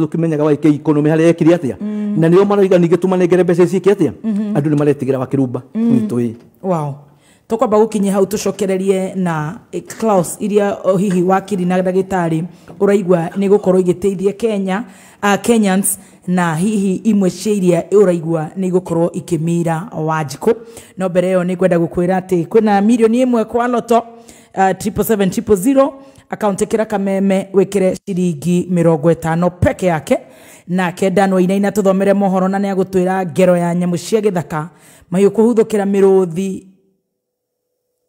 dokumenyaga mm. waike ikonomi harä ekire atä ya mm. na nä o maraiga ningä tå manengere mbeca ciike atä a -hmm. ya nä maretä gä ra wakä rumba gwitå wow toko kwamba gå kinyia hau tå cokererie na Klaus iria ohihi wakiri na ndagĩtarĩ ũraigua nĩ gũkorwo igĩteithia Kenya uh, Kenyans na hihi imwe cia iria ũraigua nĩ igũkorwo ikĩmira Wanjikũ no mbere ĩyo nĩ ngwenda gũkwĩra atĩ kwĩna mirioni ĩmwe kwa loto Eh, triple seven triple zero akaunti kira kameme wikire ciringi mirongo itano peke yake nake dan wainaina tuthomere mohoro na niagutwira ngero ya nyamu cia githaka mahiu kuhuthukira miruthi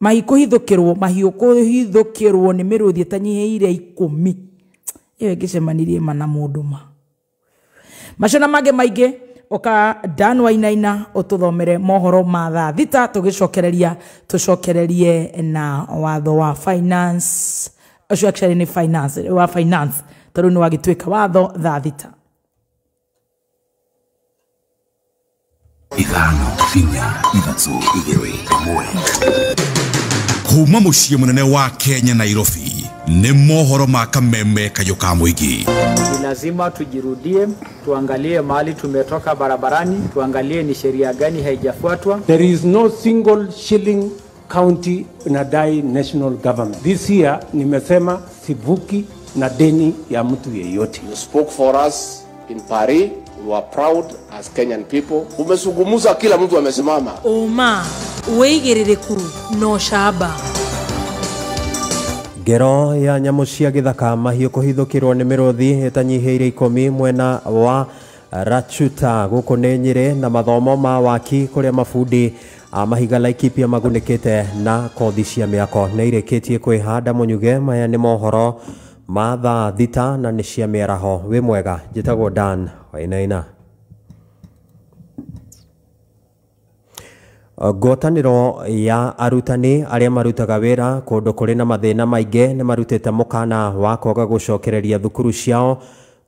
mahi kuhithukirwo mahiu kuhithukirwo ni miruthi itanyihiire ikumi iyo ngicemanirie mana na mundu ma macona mange maingi oka dan wainaina ututhomere mohoro ma thaa thita tugicokereria tucokererie na watho wa finance ucio actually ni finance wa finance tondu ni wagituika watho thaa thita ithano inya ithatu igiri imwe kuma muciĩ munene wa kenya nairobi ni mohoro ma kameme kayo ka mũingĩ ni lazima tujirudie tuangalie mali tumetoka barabarani tuangalie ni sheria gani haijafuatwa there is no single shilling county inadai national government this year nimesema sivuki na deni ya mtu yeyote you spoke for us in paris we are proud as kenyan people umezungumuza kila mtu amesimama uma uigĩrĩrĩku no shaba ngero ya nyamu cia githaka mahiũ kũhithũkĩrwo nĩ mĩrũthi ĩtanyihĩire ikũmi mwena wa rachuta gũkũ nĩ nyĩrĩ na mathomo ma waki kũrĩa mabundi a mahiga laikipia magunĩkĩte na kothi cia mĩako nĩ irĩkĩtie kwĩhanda mũnyuge maya ni mohoro ma thaa thita na nĩ cia mĩaraho wĩ mwega njĩtagwo dan wainaina ngotaniro ya arutani aria marutaga wira kå rä na nä marutä te må kana wa kwaga gucokereria thukuru ciao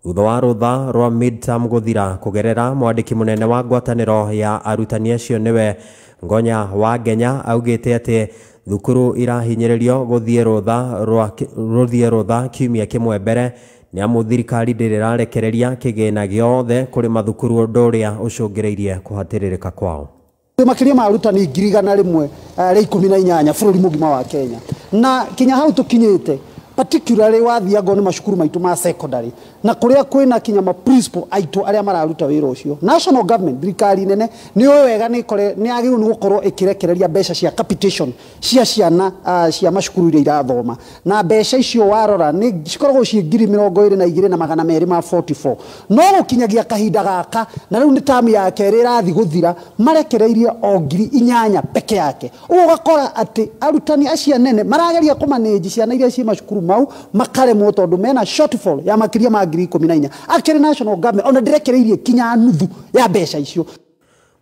thutha wa rutha rwa midterm guthira kugerera mwandiki munene wa ngwataniro ya arutani acio niwe ngonya wa ngenya augite atä thukuru irahinyiririo guthie rutha rwa ruthie rutha kiumia kimwe mbere nä amu thirikari ndä rä rarekereria kä gä na gä othe kå rä mathukuru å ndå å rä a å cå ngä kå hatä rä rä ka kwao makiria ma ruta ni ngirigana igana rimwe eh, rä ikumi na inyanya bururi mugima wa kenya na kinya hau tukinyite particularly wathiango nä macukuru maitå ma secondary na kuria kwina kinyama principle aitu aria mararuta wira ucio national government thirikari nene ni uyu wega ni kore ni agiru ni gukorwo ikirekereria besha cia capitation cia ciana uh, cia mashukuru ile irathoma na besha icio warora ni cikorogo ciĩ ngiri mirongo ĩrĩ na igire na magana meri ma 44 no gukinyagia kahinda gaka na riu ni tamu ya kerĩ ĩrathi guthira marekereirie o ngiri inyanya peke yake ũguo ũgakora atĩ arutani acia nene marageria kumaneji ciana iria ciĩ mashukuru mau makaremwo tondu mena shortfall ya makiria ma ngiri actually national government ona ndirekereirie kinya nuthu ya mbeca icio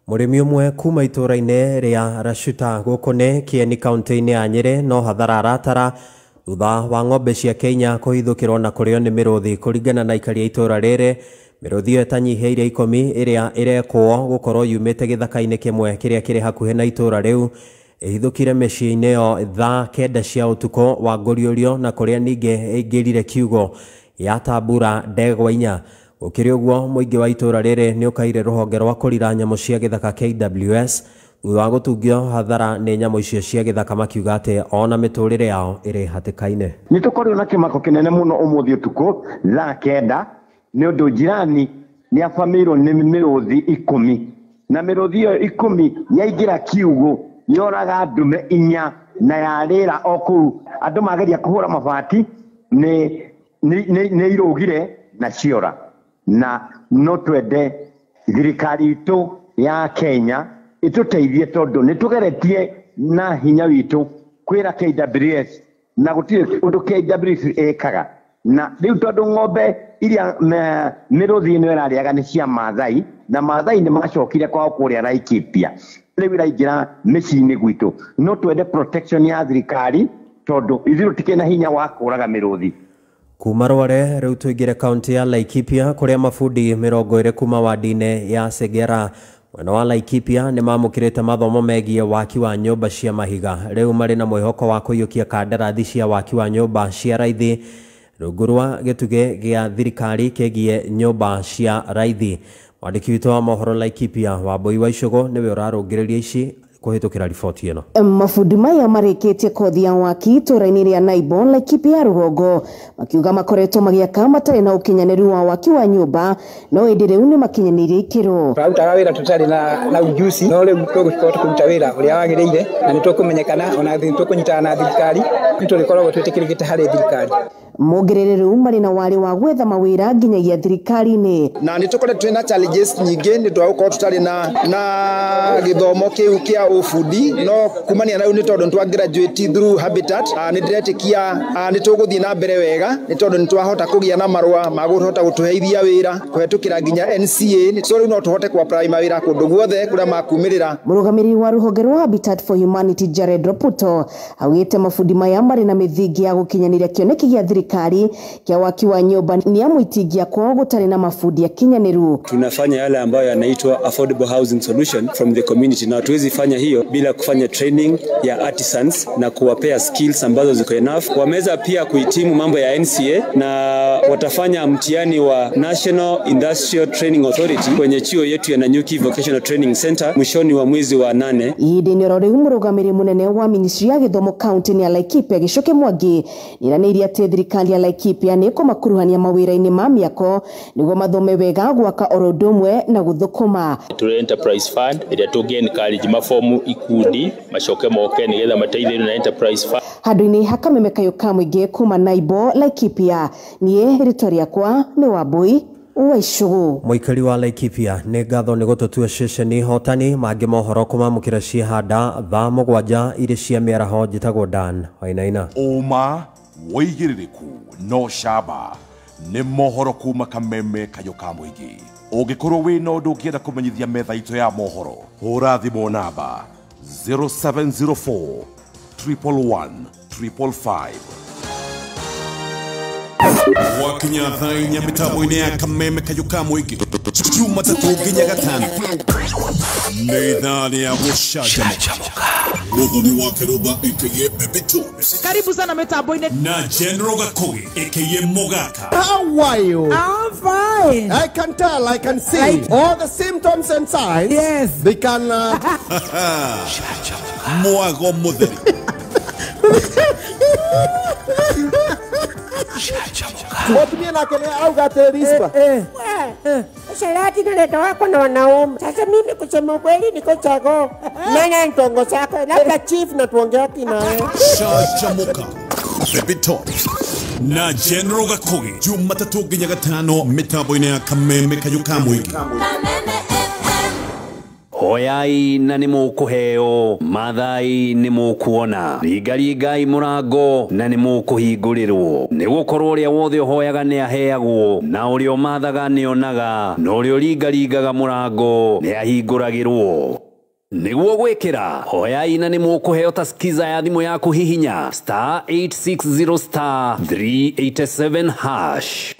murimi umwe kuma itura-ini ria rashuta guku ni kieni kaunti-ini ya nyeri no hathara aratara thutha wa ng'ombe cia kenya kuhithukirwo na kurio ni miruthi kuringana na ikari ya itura riri miruthi iyo itanyiheire ikumi iria irekwo gukorwo yumite githaka-ini kimwe kiria kiri hakuhi na itura riu ihithukire mĩciĩ-inĩ yo thaa kenda cia utuko wa ngũriũrio na kũrĩa ningĩ ĩingĩrire kiugo ya tambura ndegwa-inya gukiri uguo muingi wa itura riri ni ukaire ruhonge rwa kurira nyamu cia githaka KWS thutha wa gutungio hathara ni nyamu icio cia githaka makiuga ati ona miturire yao iri hatikaine ni tukorirwo na kimako kinene muno umuthi utuku thaa kenda ni undu jirani ni abamirwo ni miruthi ikumi na miruthi iyo ikumi yaingira kiugu yoraga ndume inya na yarira o kuu andu mageria kuhura mabati ni nä irå na ciora na no twende thirikari itå ya kenya ä teithie tondå nä tå na hinya witå kwä ra kws na gå tirä å ndå kws ä kaga na rä u tondå ng'ombe iria mä rå thiä no ä rarä nä cia mathai na mathai nä macokire kwao kå rä a raikipia rä u iraingä ra mä ci gwitå no twende protection ya thirikari tondå ithuä tikä na hinya wa kå raga mä rå thi kuma rware riu tuingire kaunti ya Laikipia kuria mafundi mirongo ire kuma wadine ya Segera mwena wa Laikipia nä mamukirite mathomo megie waki wa nyumba cia mahiga riu marä na mwihoko wa kuiyukia kandarathi cia waki wa nyumba cia raithi rungu rwa gituge gia thirikari kegie nyumba cia raithi mwandiki witå wa mohoro Laikipia Wambui wa Icũgũ nĩwe ũrarũngĩrĩria ici kuhitukira riboti ĩno mabundi maya marĩkĩtie kothi ya waki itũra-inĩ rĩa naibo laikipi ya rũgongo makiuga makoretwo magĩaka matarĩ na ũkinyanĩru wa waki wa nyũmba no ĩndĩ rĩu nĩ makinyanĩirie ikĩro tũrarutaga wĩra tũtarĩ na, na ujusi no rĩu tũgũkorwo tũkĩruta wĩra ũrĩa wagĩrĩire na nĩ tũkũmenyekana ona tũkũnyitana na thirikari nĩ tũrĩkoragwo twĩtĩkĩrĩkĩte harĩ thirikari Muongerereru na wale wa gwetha mawira nginyagia thirikari-ini na ni tukore twina challenges nyige ni twagukoro tutari na na githomo kiu ukia ufudi no kumania na ni tondu twa graduate through habitat ah, ni ndiretikia ah, ni tuguthii na mbere wega ni tondu ni twahota kugia na marua hota gutuheithia wira kuhetukira nginya NCA ni sorry no tuhote kwa prime wira kundu guothe kuria makumirira murugamiri wa ruhonge rwa habitat for humanity Jared Roputo awite mabundi maya na mithingi ya gukinyanira kioneki gia thirikari thirikari kia waki wa nyumba ni amwitingia kwao gutari na mafundi akinyanĩru. Tunafanya yale ambayo yanaitwa affordable housing solution from the community, na tuwezi fanya hiyo bila kufanya training ya artisans na kuwapea skills ambazo ziko enough. Wameweza pia kuhitimu mambo ya NCA na watafanya mtihani wa National Industrial Training Authority kwenye chuo yetu ya Nanyuki Vocational Training Center mwishoni wa mwezi wa nane. Idinero riu murugamiri munene wa ministry ya githomo county ni Laikipia Gichoke Mwangi niranĩirie atĩ thirikari thirikari ya Laikipia nä kå makuruhania mawä-ra-inä ma mä ako nä mathome wega gwaka oro å ndå na gå thå kå ma ä rä a tå ngä mabomu ikundi macoke moke nä getha mateithärä na enterprise fund handå-inä hakameme kayå ka må ingä kuma naibo Laikipia niä rä rĩakwa nä wambui waicũgũ mũikari wa laikipia nĩ ngatho nĩ gũtũtua ceceni hotani mangĩ mohoro kũmamũkĩra ciĩhanda thaa mũgwanja irĩ cia mĩaraho njĩtagwo dan wainaina ũma mwĩigĩrĩrĩku no shaba nĩ mohoro kuma kameme kayũ ka mũingĩ ũngĩkorwo wĩ na ũndũ ũngĩenda kũmenyithia metha ito ya mohoro hũra thimũ namba 0704 111 555 wakinya thai inya inä ya kameme kayuka ka må tatu cuma nginya gatano nä ithaa rä a gå Karibu sana na General aka Mogaka. How are you? I'm fine. I can tell, I can see I... all the symptoms and signs. Yes. They can. Uh... (laughs) Mwago mudheri. (laughs) Watumie na kele au gaterispa. Eh, eh, eh, Sharati dada wako na wanaume. Sasa mimi kusema kweli niko chago. Nanya ntongo sako. Labda chief na tuongea kina. Shachamuka. Baby Tops. na general gakoge jumatatu nginya gatano mitambo-inĩ ya kameme kayũ ka mũingĩ hoyai na nä må kå heo mathai nä må kuona ringaringai må rango na nä må kå hingå rä rwo nä gå korwo å rä a wothe å hoyaga nä aheagwo na å rä a å mathaga nä onaga na å rä a å ringaringaga må rango nä ahingå ragä rwo hoyai na nimukuheo ta skiza ya thimu yaku hihinya star 860 star 387 hash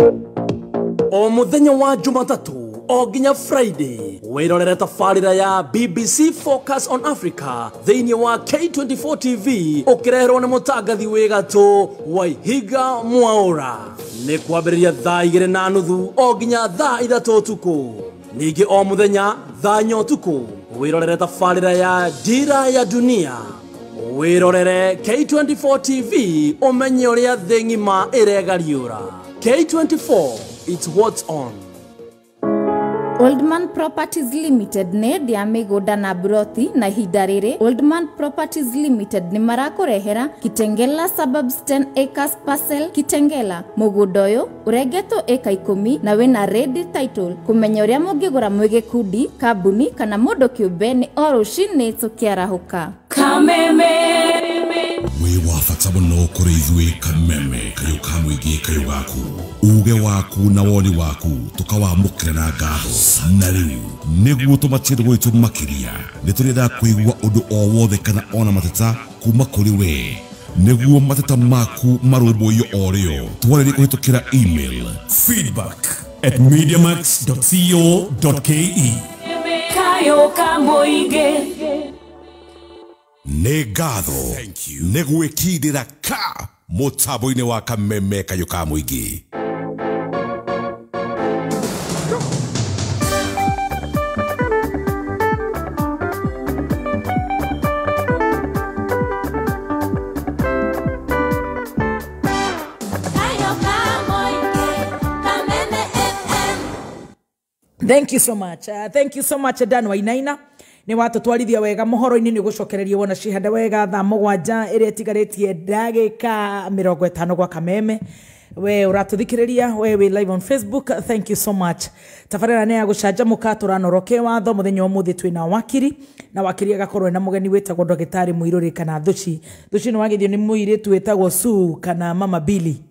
wa jumatatu o nginya friday wirorere tabarĩra ya bbc focus on africa thĩinĩ wa k24 tv ũkĩreherwo nĩ mũtangathi wĩ gatũ waihiga mwaũra nĩ kwambĩrĩria thaa igĩrĩ na nuthu o nginya thaa ithatũ ũtukũ ningĩ o mũthenya thaa nya ũtukũ wĩrorere tabarĩra ya dira ya dunia wĩrorere k24 tv ũmenye ũrĩa thĩ ng'ima ĩregariũra k24 its whats on Oldman Properties Limited ne dia mĩgũnda na brothi na ihinda rĩrĩ Oldman Properties Limited nĩ marakũrehera Kitengela Suburbs 10 acres parcel Kitengela. Mũgũnda ũyũ ũrengetwo ĩka ikũmi na wĩna ready title. Kũmenya ũrĩa mũngĩgũra mwĩ gĩkundi, kambuni kana mũndũ kĩũmbe nĩ o rũcinĩ tũkĩarahũka. Kameme wĩ wa bata mũno kameme kayũ ka mũingĩ gaku uge waku na woni waku tukawamukira na ngatho na riu niguo tumatiende gwitu makiria ni turiendaa kuigua undu o wothe kana ona mateta kuma kuri we niguo mateta maku marumbuio o rio twaririe kuhitukira email feedback at mediamax.co.ke nä ngatho nä gwä kindä ra ka må tambo-inä wa kameme kayå ka må ingä thank you so much uh, thank you so much dan wainaina nä watåtwarithia wega må horo-inä nä wona cihanda wega thaa må gwanja ä rä a ä gwa kameme we å ratå we live on facebook thank you so much tabarä ra nä ya gå canjamå ka tå ranoroke watho wakiri na wakiri agakorwo na må geni wä tagwo kana thå ci thå ci nä wagä thio su kana mama bili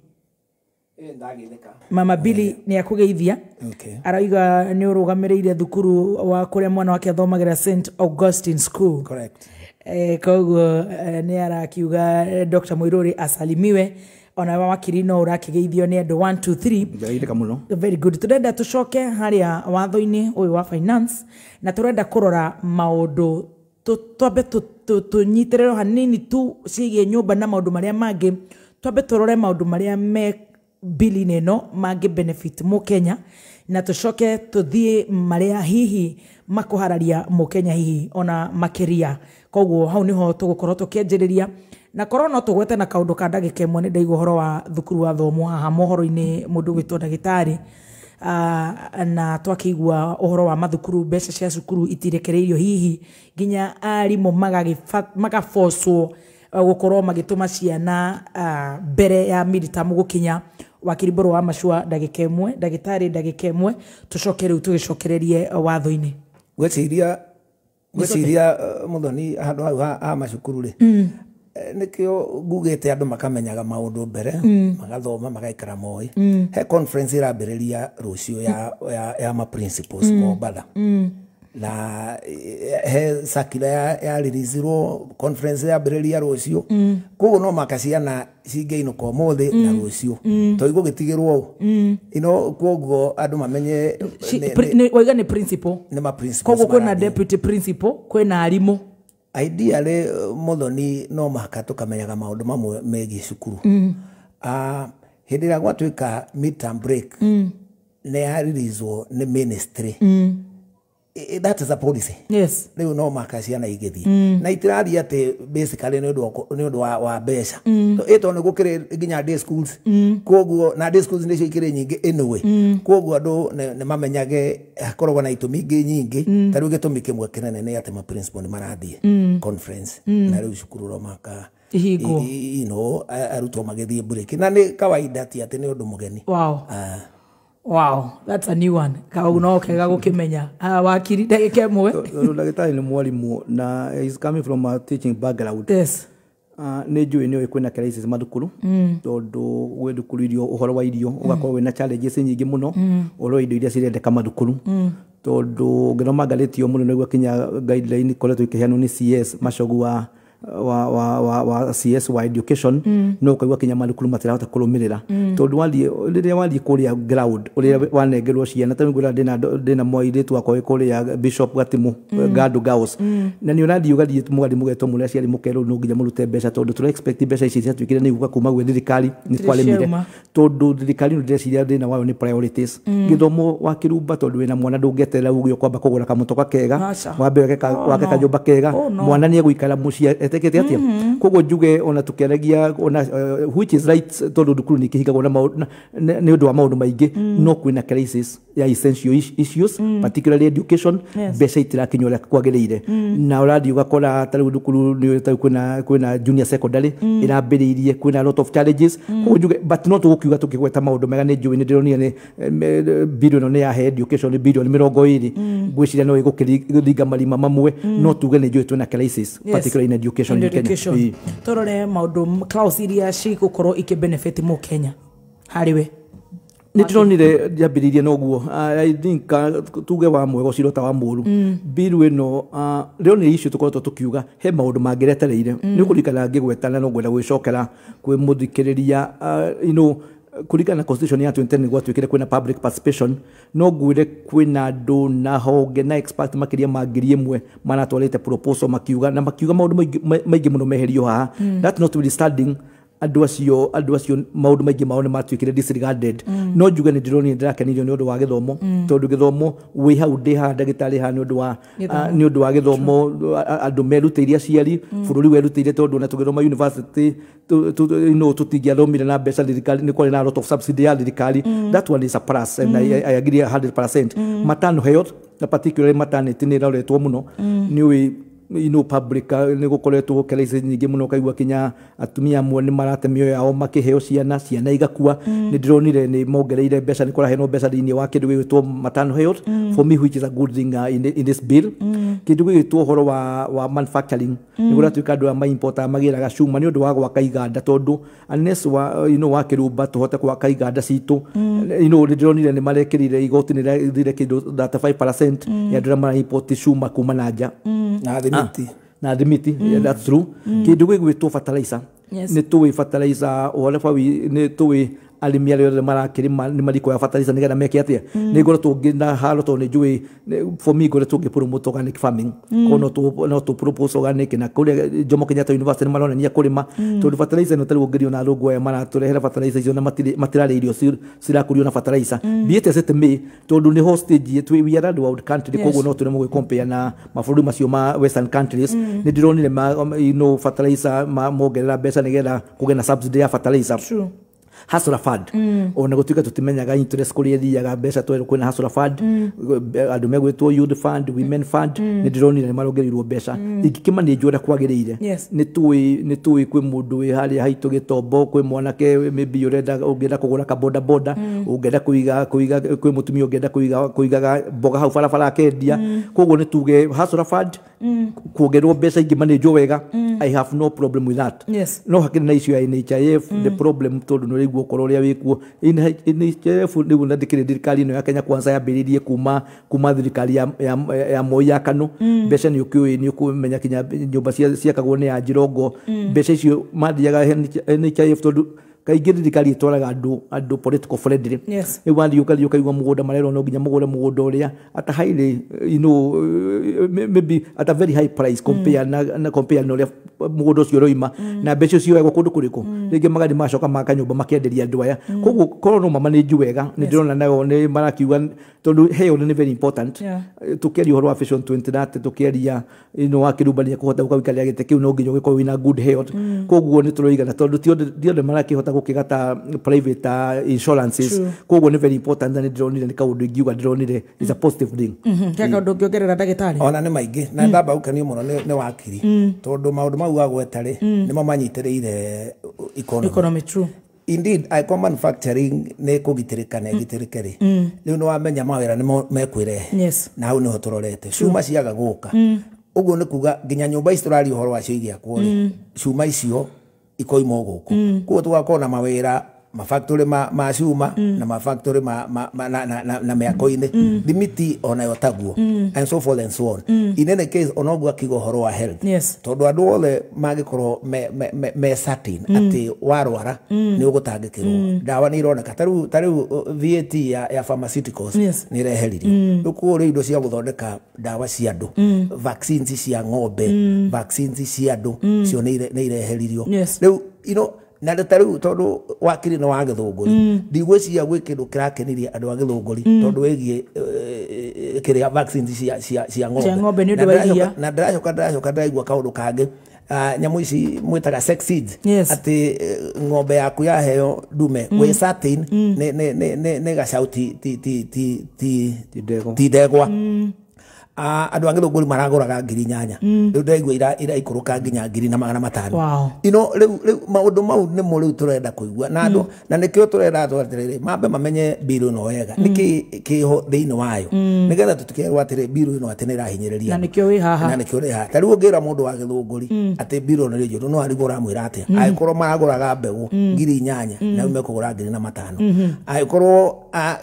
mama bili nä akugeithia okay. arauga nä å rå gamä rä ire thukuru wa kå rä a mwana wake athomagä st augustin school Correct. E, koguo nä arakiuga dr må irå rä asalimiwe ona wakiri no å rakä geithio nä andå very good tå renda tå coke harä a watho-inä å yå wa finance na tå renda kå rora maå ndå twambe tå nyitä rä hanini tu ciägiä nyå mba na maå ndå marä a mangä twambe tå rore maå ndå marä a bilini ino mangi benefit kenya na tucoke tuthie maria hihi makuhararia mukenya hihi ona makiria koguo hau niho tugukorwo tukienjiriria na korwo no tugwete na kaundu ka ndagika imwe ni ndaigua horo wa thukuru wa thomo haha mohoro-ini mundu ugwitwo ndagitari uh, ah, na twakiigua uhoro wa mathukuru mbeca cia cukuru itirekereirio hihi nginya arimå magabocwo ah, gukorwo magituma ciana uh, mbere ya miritam kinya wakiri mburu wa macua ndagika mwe ndagitari ndagika imwe tucoke riu tugicokererie uh, watho-ini gweciria gweciria uh, muthoni handu hau ha macukuru ri mm. eh, nikio ngugite andu makamenyaga maundu mbere mm. magathoma magaikara moĩ mm. he conference irambĩrĩria rũciũ ya ya ma principles Mombatha mm na he sakira yariricirwo conference ya yambiriria rucio mm. koguo no na ciana ino umuthi mm. na rucio to igo gitigirwo mm. ino koguo andu mamenye waiga ni principal ni ma principal koguo kwina deputy principal kwina arimu ideally muthoni no maka tukamenyaga maundu mamwe megie cukuru mm. uh, ah, hindi ria gwatuika midterm break ne mm. ni yariricwo ni ministry mm that is a policy yes riu no makaciana igithi mm. na itirathi ati basically ni undu wa, wa mbeca mm. ito ni gukiri nginya day schools mm. koguo na day schools nicio ikiri nyingi anyway mm. koguo andu ni mamenyage hakoragwo na itumi ingi nyingi mm. taru tariu gitumi kimwe kinene ni ati ma principal ni marathie mm. conference mm. na ru shukuru ro maka ihingo you know arutwo magithie break na ni kawaida ti ati ni undu mugeni wow. uh, wow that's a new one no kega gukimenya ah, wakiri ndagika imwe ndagitari ni mwarimå na is coming from a teaching background yes ah, nä njå ä nä å kwä na crisis mathukuru mm. tondå gwä thukuru irio å horo wa irio å mm. gakorwo wä na challenges nyingä må no å mm. horo indo iria cirendeka mathukuru tondå ngä no mangarä tio må no nä kinya guideline koretwo ikä heanwo nä cs macogu wa wa, wa, wa, wa cs wa education mm. no kaigua kinya malikuru matirahota kurumirira mm. tondu riria wathii kuria ground uria mm. wanengerwo ciana ta nguira ndina mwairetu wakwa kuria bishop gatimu mm. Uh, gadu gaus mm. na ni urathii ugathii mugathi mugetwo muria ciari mukerwo no nginya murute mbeca tondu tura expect mbeca ici ciatuikire ni guka kuma gwe thirikari ni kwarimire tondu thirikari mm. oh, no ndeciria thina wayo ni priorities githomo wa kirumba tondu oh, na mwana ndungeterera uge kwamba kugura kamutoka kega wambe wake kanyumba kega mwana ni eguikara mucia que a tiempo. koguo njuge ona tukiaragia ona uh, which is right tondu thukuru nä kihingagwo nä å ndå wa maå ndå maingä mm. no kwä na crisis ya essential issues mm. particularly education mbeca yes. itirakinywa rä kwagä rä ire mm. na uradi å rathi å gakora tarä u thukuru kwä na junior secondary mm. rambä rä irie kwä na lot of challenges mm. koguo njuge but no tå gå kiuga tå kä gweta maå ndå mega nä njå ä nä ndä ronia ni bilion nä yahe education bilion mĩrongo ĩrĩ mm. ngwĩciria no ĩgũkĩringa marima mamwe mm. no tuge nĩ njũĩ na crisis particularly in education in Kenya rä tårore maå ndå iria cigåkorwo ikä benefit må kenya harä we nä tå ronire njambä rä irie noguo ah, ah, tuge wa mwega ciro ta wa må ru mbiru mm. ä no ah, rä o nä icio tå koretwo tå kiuga he maå ndå mangä retereire mm. nä å kå rikana ngä gwetana no ngwenda gwä cokera kwä må thikä rä ria kuringana na constitution ya 2010 gwatuikire kwina public participation no ngwire kwina do na honge na expert makiria magirie mwe mana maratwarite proposal makiuga na makiuga maundu maingi muno meherio haha hmm. that not withstanding really andå acio maudu acio maone matu kire disregarded nä mm. no juga ni ndä roni nä ndä rakenirio nä å ndå wa gä thomo mm. tondå gä thomo ha hau ndä ha ndagätarä ha nä å ndå wa gä thomo andå merutä ire aciari mm. bå rå ri werutä ire tondå ona tå gä thoma tå tingä athomire na besa thirikari ni kwali na lot of subsidy ya thirikari that one is a plus and I, I agree 100% matano heo na particularly matane tinira le roretwo må ni we inu pabrika ah, nä gå koretwo gå keraice ningä må no kaigua kinya atumia amwe nä marate mä oyo yao makä heo ciana ciana igakua nä mm. ndä ronire nä mongereire mbeca nä koraheno mbeca thä wa kä ndå gä gä two matano heot mm. for me which is a good thing uh, in, this bill mm. kä ndå gä gä two horo wa, wa manufacturing nä gå ratuä ka andå arä a maimporta magä raga cuma nä å ndå wa gwaka iganda tondå unless wa you know, wa kä rumba tå hote gwaka iganda citå you know, nä ndä ronire nä marekä rire igoti nä rethire kä ndå 35 ya andå arä a maraimpoti cuma kuma na nja na admiti mm. that's true mm. kindu gä gwä two fertilizer yes. nä tå wä fertilizer å horefa nä tå wä arimi arä othe marakärä ma nä ya bataraica nä getha meke atä a mm. nä ngorä two ngä na haro tondå nä njå ä ngorä two ngä promote organic farming mm. koguo no tå propose organic na kå rä a jomo kenyatta university nä maronania kå rä ma tondå bataraica ä no tarä ngä na arå aya maratå rehera bataraica icio na matirarä irio cirakå rio na bataraica ndiäte city mä tondå nä hostage stage we are world country koguo no tå remwo gwä compare na mabũrũri macio ma western countries nä ndä ronire no bataraica mongerera mbeca nä getha kå gä na subsidy ya bataraica hasura fad mm. ona gå tuä tutimenyaga interest kå rä thiaga besa kwä na hasura fad mm. adume megwätwo youth fund women fund mm. nä ndä ronire nä marongereirwo mbeca mm. ikikima kä jura kwagireire å rä a kwagä rä ire yes. nä tå ä kwä må ndå wä harä a haitå gä tombo kwä mwanake mbi å renda å ngä enda kå gå ra kuiga å mm. ngä enda kwä må tumia å ngä fara kå igaga mboga hau barabara akendia mm. koguo nä tuge hasura fund mm. kuongerwo besa ingä manä njwo wega i have no problem with that yes. no hakina issue ya nhif the problem tondå no niguo koro ria wikuo NHIF riu na ndikire thirikari no ya Kenya kwanza yambiririe kuma kuma thirikari ya ya, ya Moi Kanu mm. mbeca mm. ni ukiu ni menya kinya nyumba ciakagwo ni ya besha mbeca icio mathiaga NHIF tondu kaingä thirikari kari twaraga andå andå political friend rä rä u wathiä å kathi å kaigua må gå nda marerwo no nginya må gå re må gå nda å rä a ata highly you know maybe at a very high price compare mm. na, na compare na å rä a må gå nda å cio roima mm. na mbeca cio yoyagwo kå ndå kå mm. rä kå rä ngä magari magacoka maka nyå mba makenderia andå aya mm. koguo korwo no mama nä nju wega nä ndä rona nayo nä marakiuga tondå heyo nä very important tå käaria å horo wa fashion 20 na atä tå käaria nä wakä rumbania kå hota gå ka wä karä ra gä te kä u no nginya å gä korwo wä na good heyo mm. koguo nä tå roigana tondå tiothe marakä hota kata gukigata private ah, insurances koguo ni very important na ndironire ni kaundu ingiuga ndironire is a positive thing he mm-hmm. mm. kaundu ngiongerera ndagitari ona ni maingi na ndamba mm. ukanio muno ni wakiri mm. tondu maundu mau gagwetari nimo manyitiriire uh, economy economy true nä kå gitä rä ka na ä gitä rä ke rä u nä wamenya mawä ra nä mekwä re na hau nä ho tå rorete cuma ciaga gå ka å guo nä kuga nginya nyå mba ici tå rari å horo wacio igä cuma icio ikoima å gå mm. kå koguo tå gakorwo na mafaktori ma, ma shuma mm. na mafaktori ma, ma, ma, na, na, na, na meako ine mm. thimiti mm. ona taguo mm. and so forth and so on mm. in any case ona akiga kigo horo wa health yes. tondå andå othe magi koro me, me, me, me certain mm. ati warwara mm. ni å gå tangä kä rwo mm. ndawa nä ironeka tarä u uh, uh, vat ya, ya pharmaceuticals yes. nä reheririo mm. rä u koguo rä indo cia gå thondeka ndawa cia andå mm. vaccines cia ngobe mm. vaccines cia andå mm. cio nä ireheririo rä yes. you know, na rĩtarĩu tondå wakiri nä wa gä thå ngå ri gĩthũngũri mm. ndigwĩciria gwĩ kĩndũ kĩrakenirie andũ a gĩthũngũri mm. tondũ wĩgiĩ eh, eh, kĩrĩa vaccines cia cia cia ng'ombe nĩ ũndũ wa iria na ndĩracoka ndĩracoka ndĩraigua kaũndũ kangĩ ah, nyamũ ici mwä taga atä ng'ombe yaku yaheo ndume mm. wĩ nä gacau ti ndegwa Ah, andå angä thå ngå rä maragåraga ngiri nyanya mm. rä u ndĩraigua iraikå rå ka nginya ngiri na magana matano ino rä u maå ndå mau nä mo rä u tå renda kå igua na andå mm. na nä kä o tå renda twatirä mambe mamenye mbiru ä no wega nä mm. kä ho thä inä wayo nä getha tå tikerwo atä rä mbirå ä no atä nä ĩrahinyä rä ria na nä kä o haha na nä kä o rä haha tarä u å ngä ra må ndå wa gä thå ngå ri atä mbirå nä rä njå rå no arigå ramwä ra atä a angä korwo maragåraga mbegå ngiri nyanya na u mekå gå ra ngiri na matano mm-hmm. angä korwo ah,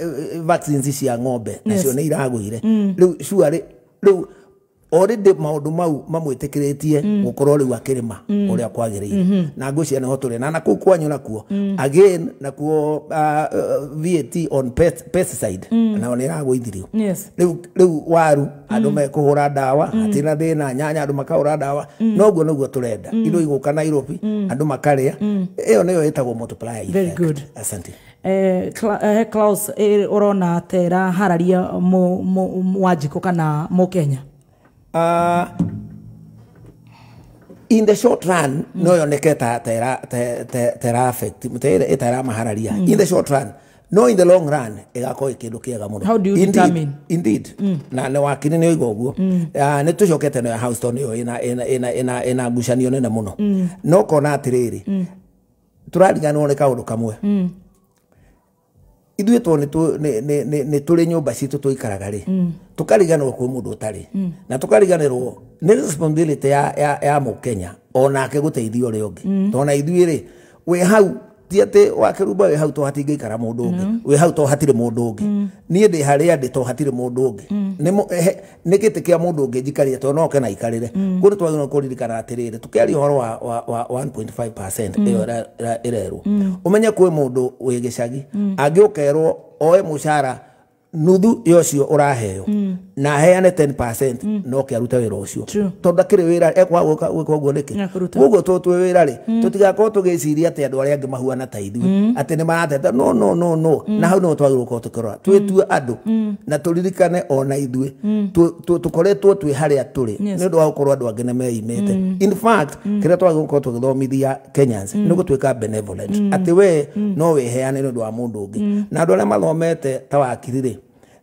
cia ng'ombe nacio nä iragå ire rä u riu already maundu mau mamwitikiretie mm. gukorwo riu akirima uria mm. kwagiriire mm-hmm. na ngwiciria niho turi na nakuo kwanyu nakuo mm. again nakuo uh, uh VAT on pest, pesticide mm. nao ni iragwithirio yes. riu waru andu mekuhura dawa hatina thina nyanya andu makahura dawa noguo noguo turenda indo iguka Nairobi andu makaria iyo niyo itagwo multiplier effect asante Eh, eh, Klaus eh, urona atä ra hararia mwanjikå kana mu kenya uh, in the short run mm. no yoneke ta tera te, tera affect te tera mahararia mm. in the short run no in the long run igakorwo kindu kiega muno how do you indeed, determine indeed mm. na ne wakini ni oiga guo mm. uh, ah, ni tucokete no ya house to yo ina ina ina ina, ina ngucanio na muno mm. no kona atiriri mm. turariganwo ni kaundu kamwe mm ithuä two nä tå rä nyå mba citå nĩ tũrĩ nyũmba citũ twaikaraga kwä må ndå å tarä na tũkariganĩrwo nĩ responsibility ya onake gå mũkenya å rä a å ngä na ithuä rä wä hau ti atä rumba wä hau to hatingä ikara må ndå å ngä mm-hmm. wä hau to hatirä må mm-hmm. ndå å ngä niä ndä harä a ndä to hatirä må mm-hmm. ndå å ngä nä gä tä kä a må ndå å ngä njikarä re to noke na ikarä re kå nä twagä na kå ririkana atä rä rä tå kä aria å horo wa ä yo ä rerwo å menye kwä må ndå wä gä cagi angä å kerwo oe må cara nuthu yocio uraheo mm. na heane 10% mm. no kiarute wira ucio tondu akiri wira ekwa guka gwika uguo niki to tutwe wira ri mm. tutigakorwo tugiciria ati andu aria ngi mahuana ta ithuĩ mm. ati ni marateta no no no no mm. na hau no twagirwo korwo tukirora tu mm. andu na turirikane ona ithuĩ tukoretwo twi hari aturi ni ndu wa gukorwo andu angi ni meimite in fact kiria twagirwo gukorwo tugithomithia Kenyans ni gutuika benevolent ati we no wiheane ni ndu wa mundu ungi na andu aria mathomete ta wakirire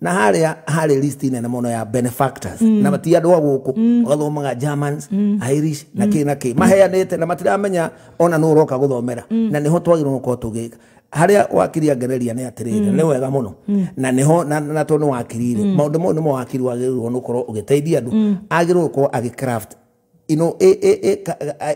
na harä a harä listinene må no ya benefactors mm. na matia andå a gå kå mm. gathomaga germans mm. irish na mm. kä na kä mm. maheanä te na matiramenya ona nä å roka gå thomera mm. na nä ho twagä rwo gå korwo tå gä ka harä a wakiri angereria nä atä rä nä wega må no na nä ho na nä wakirire maå ndå mau nä mo wakiri wagä rä rwo nä å korwo å gä teithia andå agä rwo gå korwo agä ino e, e, e,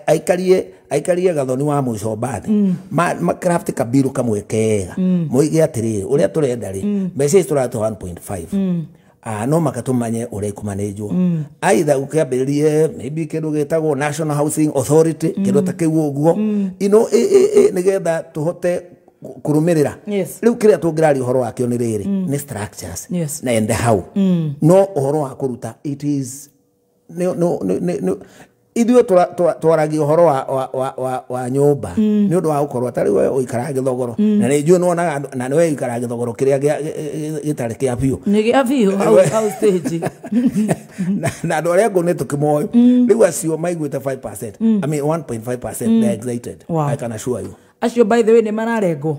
aikarie aikarie gathoni wa muico mm. ma craft kabiru kamwe kega muige mm. atiri uria turenda ri mm. message turatu 1.5 ah no makato makatumanye uria ikumanijwo mm. aitha ukiambiririe maybe kindu getago national housing authority mm. kindu ta kiu uguo mm. ino e, e, e, nigetha tuhote kurumirira yes. riu kiria tungirari uhoro wakio ni riri mm. ni structures na and how no uhoro wa kuruta it is ithuä twaragia å horo wa nyå mba nä å ndå wa gå korwo tarä we å ikara gä thogoro mm. na nä njå nwonaga na nä we ikara gä thogoro kä rä a gä tarä kä a biå nä gä a biå (laughs) (laughs) na andå arä a ngå nä tå kä moyå mm. rä u acio maiguä te mm. acio by the way nä mararengwo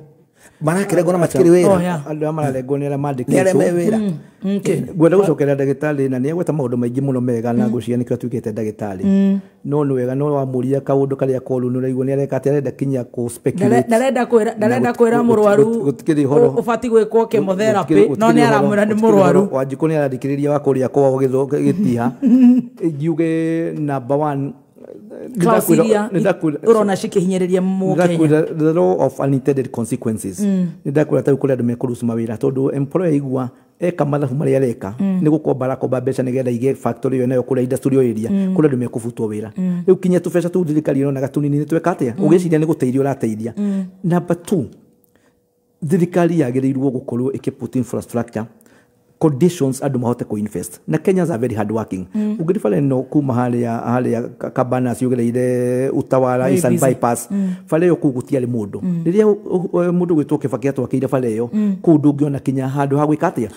marakä na matikiri wä ra andå mararengwo nä arä a mandä kä ngwenda gå cokerera ndagä tarä na nä agweta maå ndå maingä må mega na mm. ngå cia nä kä o tuä te ndagä tarä mm. no nä wega no wamå ria kaå ndå karä a koru nä nä areka atä arenda kinya ndarenda kwä ra må rwaru å bati gwä kwo kemotherapi no nä aramwä ra nä må rwaru wanjikå nä arandä kä rä ria wa kå rä kwao gä tiha (laughs) ngiuge namba ronashikihinyä må the law mekå rucuma wä marä areka gå komba arakomba mbeca wä ra u kinya tå beca tå u thirikari å gä gå teithia å thirikari yagä rä irwo gå korwo ä kä conditions andå mahote invest na kenyans are very hard working mm. ũngĩribare no kuma harĩa harĩa kabana ciũgereire utawara isan bypass mm. bara ĩyo kũu gũtiarĩ mũndũ mm. rĩrĩa mũndũ gwĩtwo kĩbaki atwakĩire bara ĩyo mm. kũu ndũngĩona kinya handũ ha gwĩka atĩa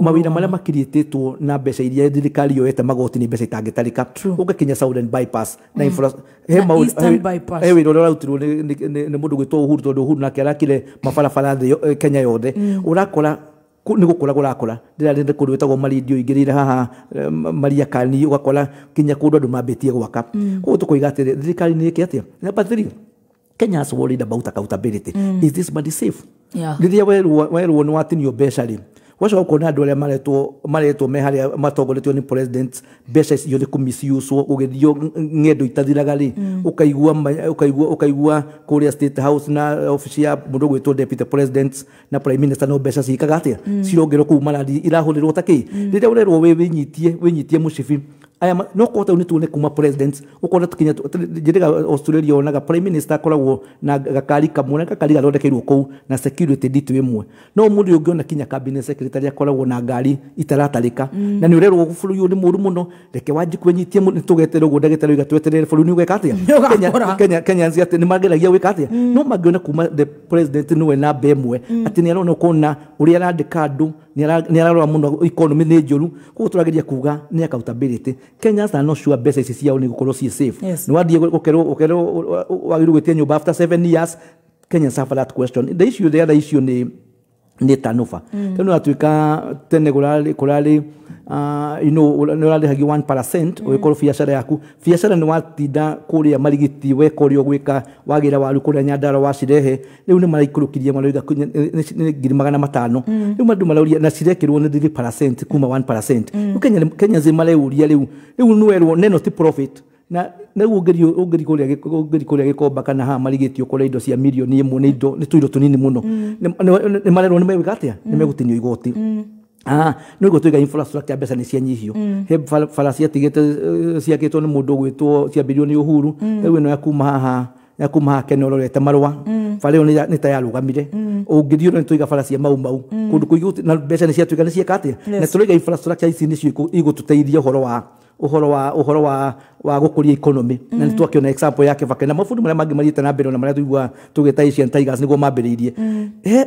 mawĩra marĩa makirĩtĩtwo na mbeca iria thirikari yoete magoti nĩ mbeca itangĩtarĩka ũgakinya southern bypass na mm. infra he wĩra ũrĩa ũrarutirwo nĩ mũndũ gwĩtwo uhuru tondũ uhuru nake arakire mabarabara thĩ eh, kenya yothe mm. ũrakora nä gå kå ra gå rakå ndä rarä kå ndå wetagwo marindio ingä rä ire haha eh, kani å gakora kinya kå ndå andå mambä tie gwaka mm. koguo tå koiga atä rä thirikari nä kä atä a Kenya has worried about accountability. Mm. Is this money safe? Yeah. Rĩrĩa werwo nĩ watinio mbeca rĩ wacio ukona andå arä a maretwo me harä a matongoretio nä mbeca icio nä kå miciucwo gå gä thio ng'endo itathiraga rä å kaigua kå rä a state na obici ya må ndå gwä two deputy president na prime no mbeca cikaga atä a mm. cirongerwo kå u marathi irahå rä rwo ta kä mm. rä rä a å rerwo wä wä nyitie må cibi aya no kota ni tune kuma presidents na tukinya jere Australia onaga prime minister koragwo na gakari kamwe gakari kiru ko na security ditu imwe no mudu ungi ona kinya cabinet secretary akoragwo na ngari itaratarika mm. na ni urerwo guburu yo ni muru muno reke waji kwenyitie ni tugetere uguo ndagitari uga tweterere furu ni gwekati ya (laughs) Kenya Kenya Kenya nzi ati ni magela ya atia mm. no magona kuma the president ni we na bemwe mm. ati ni arona kona uria arandika andu ni ara ara ni ro muno economy ni njuru kuguo turageria kuga ni accountability Kenya sana no sure besa ici ciao ni gukorwo ci safe yes. ni wathie gukerwo ukerwo wagirwo gwitia nyumba after 7 years Kenya suffer that question the issue the other issue ni netanufa mm. teno atuika tene kulali kulali uh, ino hagi 1 percent mm. oikorwo biacara yaku biacara ni watinda kuria marigitiwe kuria ugwika wagira kuri kuria nyandara wacirehe riu ni kuri maraikirukirie marauga ngiri magana matano ni mm. mandu marauria na cirekirwo ni dili percent kuma 1 percent mm. kenya kenya zima reuria riu riu ni werwo neno ti profit na na naguo ngeri kuria gikomba kana haha marigitio kuria indo cia mirioni imwe ni indo nä tuindo tunini må no nä ni nä megwä ka atä a nä megåtinio igoti nä guo twä ga mbeca nä cianyihio mm. he bara ciatigä te ciakä two nä må ndå å gwä two ciambä nä å huru mm. rä u ä no yakuma haha yakuma haha kene rorete marua mm. bara ä yo nä ta yarå gamire å ngä thiå nä tå iga bara cia mau mau kå ndå kå na mbeca nä ciatuä ka nä cieka atä a na tå raiga ici nä cio igå tå teithia å horo wa uhoro wa uhoro wa wa gukuria economy mm. na nitwa kiona example yake vake na mafundi mara mangi marita na mbere na mara tuigua tugeta Asian Tigers niguo mabiririe mm. he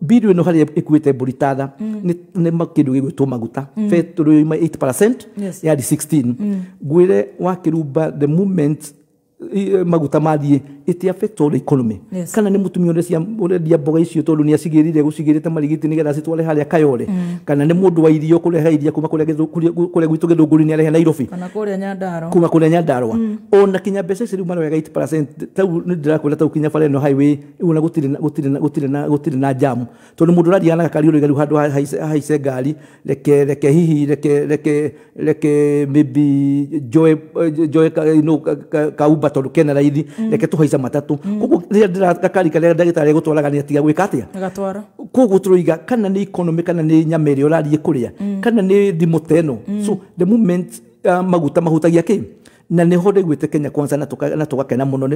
bidio no hali ä buritada mm. kä ni gä gwä two maguta betå rä 8 yes. ya di 16 mm. ngwä gwire wakä rumba the moment E, maguta mathiä ä affect all economy yes. kana nä må tumia å rendia mboga icio tondå nä acigä rire gå cigä rä te marigiti nä getha citware harä a kayore mm. kana nä må ndå wa irio kå reha iria kuma kå rä a gwitå gä thå ngå ri nä arehe nairobi kuma kå rä a nyandarwa mm. ona kinya mbeca ici rä u maroyaga tau nä ndärakwä ra tau kinya bara no highway ona gå tirä na jamu tondå må ndå å rarianaga kari å rä gari handå haice ngari reke reke hihi reke reke reke maybe joe joe kaumba kuba tondu kena raithi mm. reke tuhaica matatå mm. koguo rä rä gakari karä ndagätarä gå twaraga nä atiga gwä ka atä a koguo tå roiga kana nä ikonomä kana nä nyama ä rä a å rariä kå rä a mm. kana nä thimå teno so the moment uh, maguta mahutagia kä na nä ho ndaiguä kenya kwanza na gakena må no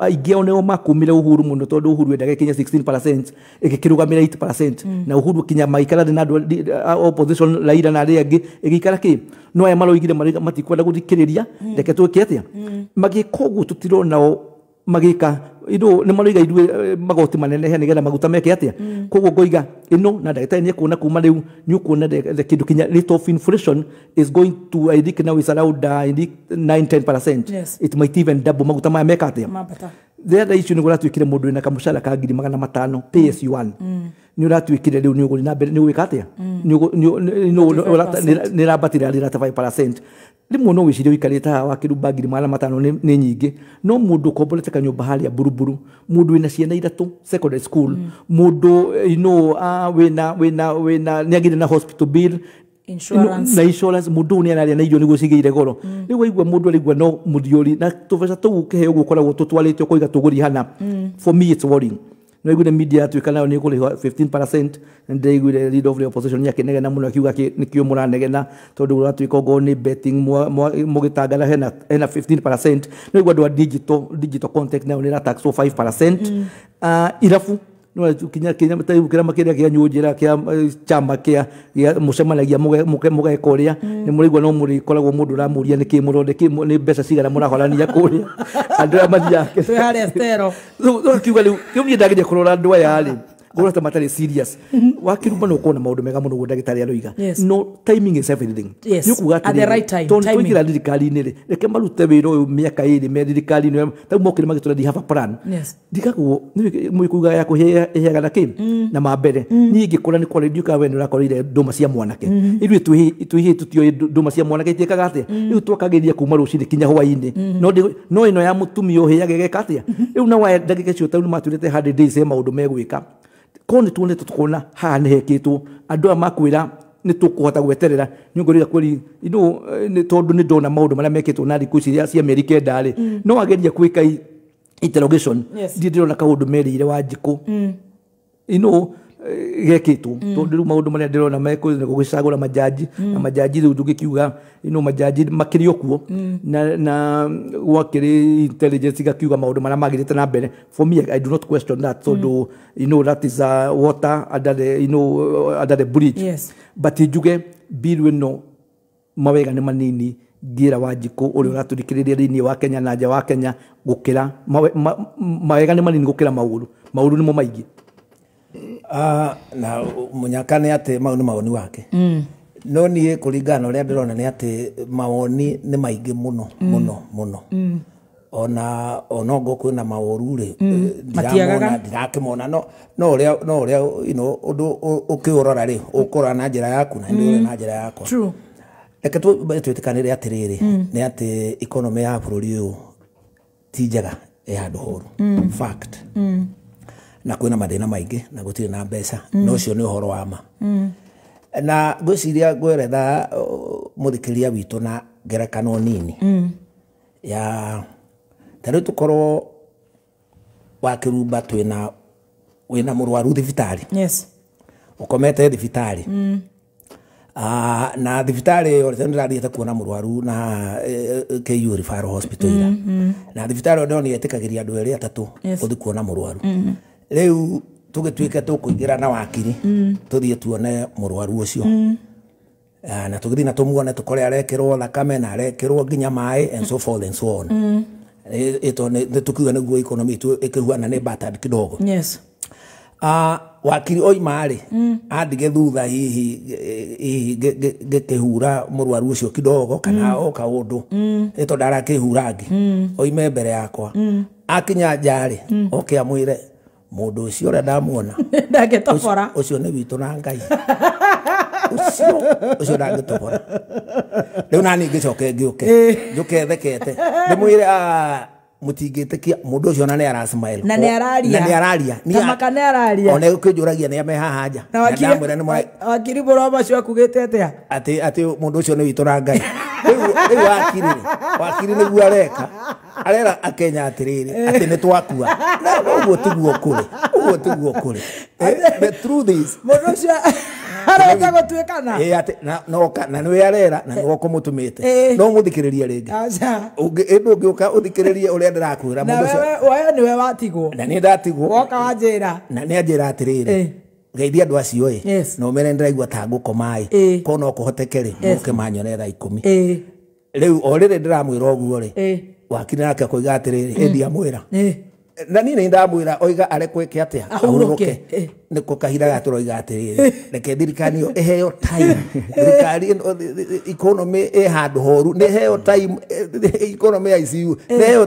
aingä ao nä o makumire å huru må no tondå å huru endaga kinya ä kä rå gamä ra na å huru kinya magäikara na andå laira na arä angä ä gä ikara kä no aya maroigire matikwenda gå thikä rä ria hmm. reke twä ke atä a hmm. magä ka å guo tå tironao magä ka idu nä maraiga irue eh, magoti manenehe nä getha maguta meke atä a mm. koguo ngoiga ä na ndagätarä nä ekuona kuma rä u nä å kuona kä ndå kinya rate of inflation is going to i think now is around uh, I think 9 10 it might even double maguta maya meka atä a the issue nä gå ratuä kire må ndå na kamå ka ngiri magana matano psu1 nä å ratuä kire rä u nä å gå ä ka atä a nä rambatire arä rata rĩmwe no wĩcirie wĩikarĩte haha wakĩru mbangiri magana matano nä nyingä no mũndũ ũkomborete kanyũmba harĩa buruburu mũndũ wĩna ciana ithatũ secondary school mm. mũndũ you know må ndå wĩna wĩna nĩagĩire na hospital bill Insurance. na insurance mundu ni araria na irio cigä ire goro mm. aigua må ndå arä araigua no muthiori na tubeca kä heo gå koragwo tå twarä hana mm. for me it's worrying no de media tu kana ni kuri 15% nde igure lead of the opposition yake na muno kiuga ki ni kiumura mura na tondu ura twiko go ni betting mo mo mugitangara hena hena 15% no igwa do digital digital contact na ni tax so 5% mm. uh, irafu a kia nyunjira kia eh, chama kia mucemanagia mugeka uria mm. ni murigwa no murikoragwo mundu uramuria kä muronde ki ni mbeca cigana murahorania a (laughs) andu aria mathiakiuga riu kiu nie ndagiria kurora andu aya ri gå rata matarä serious mhm. wakirumba nä å korwo na maå ndå mega må no guo ndagä arä roiga no timing is everything nä å kuga atätwaingä ra thirikari-inä rä reke marute wä ra å yå mä aka ä rä me thirikari ä tau mokä rä magä tå ra have a plan ndigagwo må ikuga ya kå heagana kä na mm. mambere mm. ni ngä kå ra nä kwarä ndiukaga we nä å rakoreire ndåma cia mwanake mm-hmm. ithuä twä hä tå tioä ndåma cia mwanake itiäkaga atä mm. rä u twakagä ria kuma rå cinä kinya hwainä mm-hmm. no ä no ya må tumia å hä agegeka atä mm-hmm. rä u nawa ndagä ka cio tau nä matwä rä te handä ndä maå ndå megwä ka ko nä tuo nä tå kona kå haha nä hekä two andå aya makwä ra nä tå kå hota gweterera nyå ngå rä ra kwä tondå nä ndona maå ndå marä a mekä two na thikå ici cia mä kendarä mm. no ageria kwä ka interrogation ndiä ndä rona kaå ndå merä ire wa njikå mm. Eh, gekitu mm. to riu maundu maria ndirona meku ni gugicagura majaji mm. na majaji ndu tugikiuga ino majaji makiri kuo mm. na na wakiri intelligence gakiuga maundu maria magirite na mbere for me i do not question that so do you know that is a water under the you know under the bridge yes. but njuge bill no mawega ni manini ngira wanjiku uri uraturikiriria thiini wa kenya na nja wa kenya gukira mawega ni manini gukira mauru mauru ni mo maingi Ah, na munyakane atä mau nä mawoni wake mm. no niä kå ringana na å rä a ndä rona atä mawoni nä maingä må no må mm. no må no mm. ona onongo kwä na maåru rä eh, ndirakä mona no no rä a å you know kä å rora rä å na njä ra yaku na ndå na njä ra yakwa reke twä tä kanä re atä rä rä nä atä ya bå rå ri å yå ti njega ä handå na kwina mathina maingi na gutire na mbeca mm. no cio ni uhoro wa ma mm. na na gwiciria ngweretha muthikiria witu na ngerekano nini mm. ya tariu tukorwo wakirumba twina wina murwaru thibitari yes. ukomete thibitari mm. Uh, na thibitarä ä yo nä rathiäte kuona må rwaru na uh, ku referral hospital ira mm, mm. na thibitarä ä yo ndä oniä ä tä kagä ria andå erä atatå gå thiä kuona må rwaru mm -hmm. riu tugituike tukuigira na wakiri mm. tuthie tuone murwaru ucio mm. ah, na tugithi na tumuone tukore arekirwo thakame na arekirwo nginya mai and so forth and so on ito mm. ne tukiwa ne guo economy tu ikihua na ne batad kidogo yes ah wakiri oi mari andige thutha hihi hihi gekehura murwaru ucio kidogo kana o kaundu ito dara kihurangi oime mbere yakwa akinya jari oke amwire mm. mundu ucio ria ndamuona (laughs) ndangitobora ucio ni witu na ngai ucio ucio ndangitobora riu nani ngicoke ngiuke njuke thekete ndimwire mutingitikia mundu ucio na ni arasmile na ni araria na ni araria ni maka ni araria ona ukinjuragia ni ame haha nja na wakiri na wakili bora macio akugite atia ati ati mundu ucio ni witu na ngai rä u akiri wakiri nä guo areka arera akenya atä rä rä atä nä twakua å guo tiguo kå rä å guo tiguo kå rä må ndå å cio arenda gå tuä kana na nä we arera na nä wokå må tå mä te no må thikä rä ria rä ngä ä ndå å ngä å ka å thikä rä rie å rä a ndä rakwä ra nä we watigwo na nä ndatigwo woka wanjä ra na nä anjä ra atä rä rä ngeithia andu acio ä yes. na å mere nä ndäraigua ta ngå koma ä korwo no kå hoteke rä må ke manyone thaa ikå mi rä u o rä rä ndä ramwä ra å guo rä wakiri nake akoiga atä rä rä hä ndi ra na niä nä ndamwä ra oiga arekwe ke atä a ahå ke nä kå kahira gatå roiga atä rä rä reke thirikari ä yo ä heo thirikari ikonomä ä handå horu nä heo ikonomä ya icu nä heo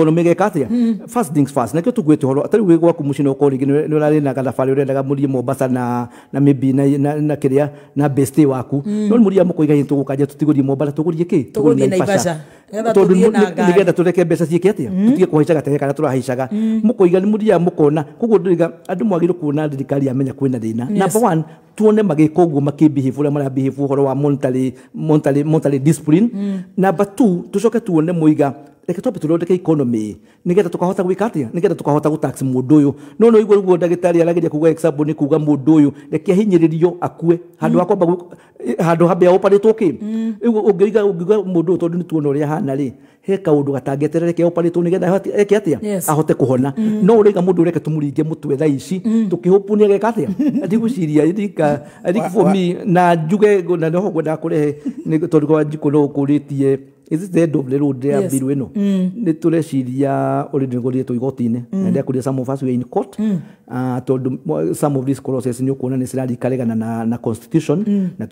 economy gekatia hmm. first things first na kio tugwete holo atari we gwaku muci no kori gine ni urari na gathabari urendaga muri mombasa na na mibi na na kiria na besti waku hmm. no muri ya mukoiga hintu gukanja tutigurie mombasa tugurie ki tugurie naivasha tondu nigenda tureke mbeca ciike atia hmm. tutige kuhaica gatege kana turahaicaga mukoiga ni muria mukona koguo ndiriga andu mwagirwo kuona thirikari yamenya kwina thina number one tuone magika uguo makibehave uria marabehave uhoro wa monetary monetary monetary discipline number two tucoke tuone muiga reke twambe tuthondeke ikonomi nä getha tå kahota gwä ka atä nä getha tå kahota gå må ndå å yå no no iguo rä guo ndagätarä arageria kuga example nä kuga må ndå å yå reke ahinyä rä rio akue handå ha kwamba eh, handå hambe aåparä two kä rä mm. guo å ngä iga må ndå å yå tondå nä tuona å rä a hana rä he kaundu gatangeterera reke oparä two getha eke atä ahote kå mm. no å raiga reke tå må ringe tha ici mm. tå kä hå på nä ageka atä a ndigå ciria na njuge na nä ho ngwendaga kå rehe tondå kwa njikå no å ndä rä a ndä ä e no mm. nä tå reciria å rä ndä ngå rietwo igoti-inä mm. na ndä akå ria samofas in court mm uh, ah, tondu some of these clauses ni ukuona ni cirarikaregana na, na constitution mm. na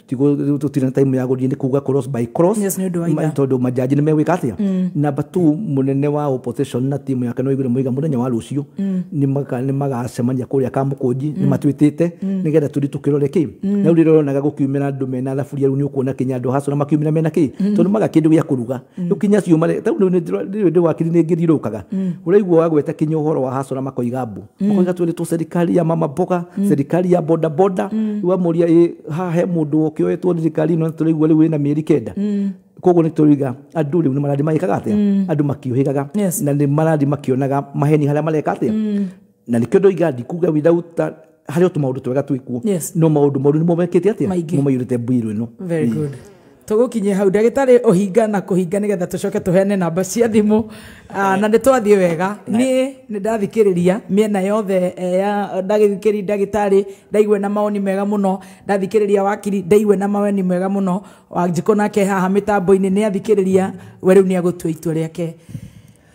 tutire na time ya guthii ni kuga cross by cross yes, ma, tondu majaji ni megwika atia mm. namba two munene wa opposition na timu yake no igire muiga muthenya wa rucio mm. ni magacemania kuria kamukunji mm. ni matwitite mm. nigetha tuthi tukirore ki mm. na rä ronaga gå kiumä ra andå mena thaburia rä u nä å kuona kinya andå haco na makiumä ra mena kä tondå maga kä ndå gä a kå ruga rä u kinya ciumarndä wakiri nä ngä thiå rå kaga å mm. raigua wagweta kinya å horo wa haco na makoiga mbå mm. makoiga twä serikali ya mama boga mm. serikali ya boda boda mm. wamoria e, eh, ha he mundu ukioetwo serikali no turigwa riu na mieri kenda mm koguo nä tå riga andå rä u nä marathi magäkaga atä a mm. andå makiå hä gaga na nä marathi makĩonaga maheni harä mm. a mareka atä a na nä kä ndå iga ndikuga without harä a tå maå ndå twega twä kuo no maå ndå moru nä mo mekä te atä a rä te mbirå ä no tugukinye hau ndagitari uhinga na kuhinga nigetha tucoke tuheane namba cia thimu ah, na ni twathiä wega niä nä ndathikä rä ria mä ena yothe eh, ndagithikä ri ndagitari ndaigue na maoni mega må no ndathikä rä ria wakiri ndaigue na maoni mega må no wanjikå nake haha mä tambo-inä nä athikä rä ria we rä u nä agå tua rä ake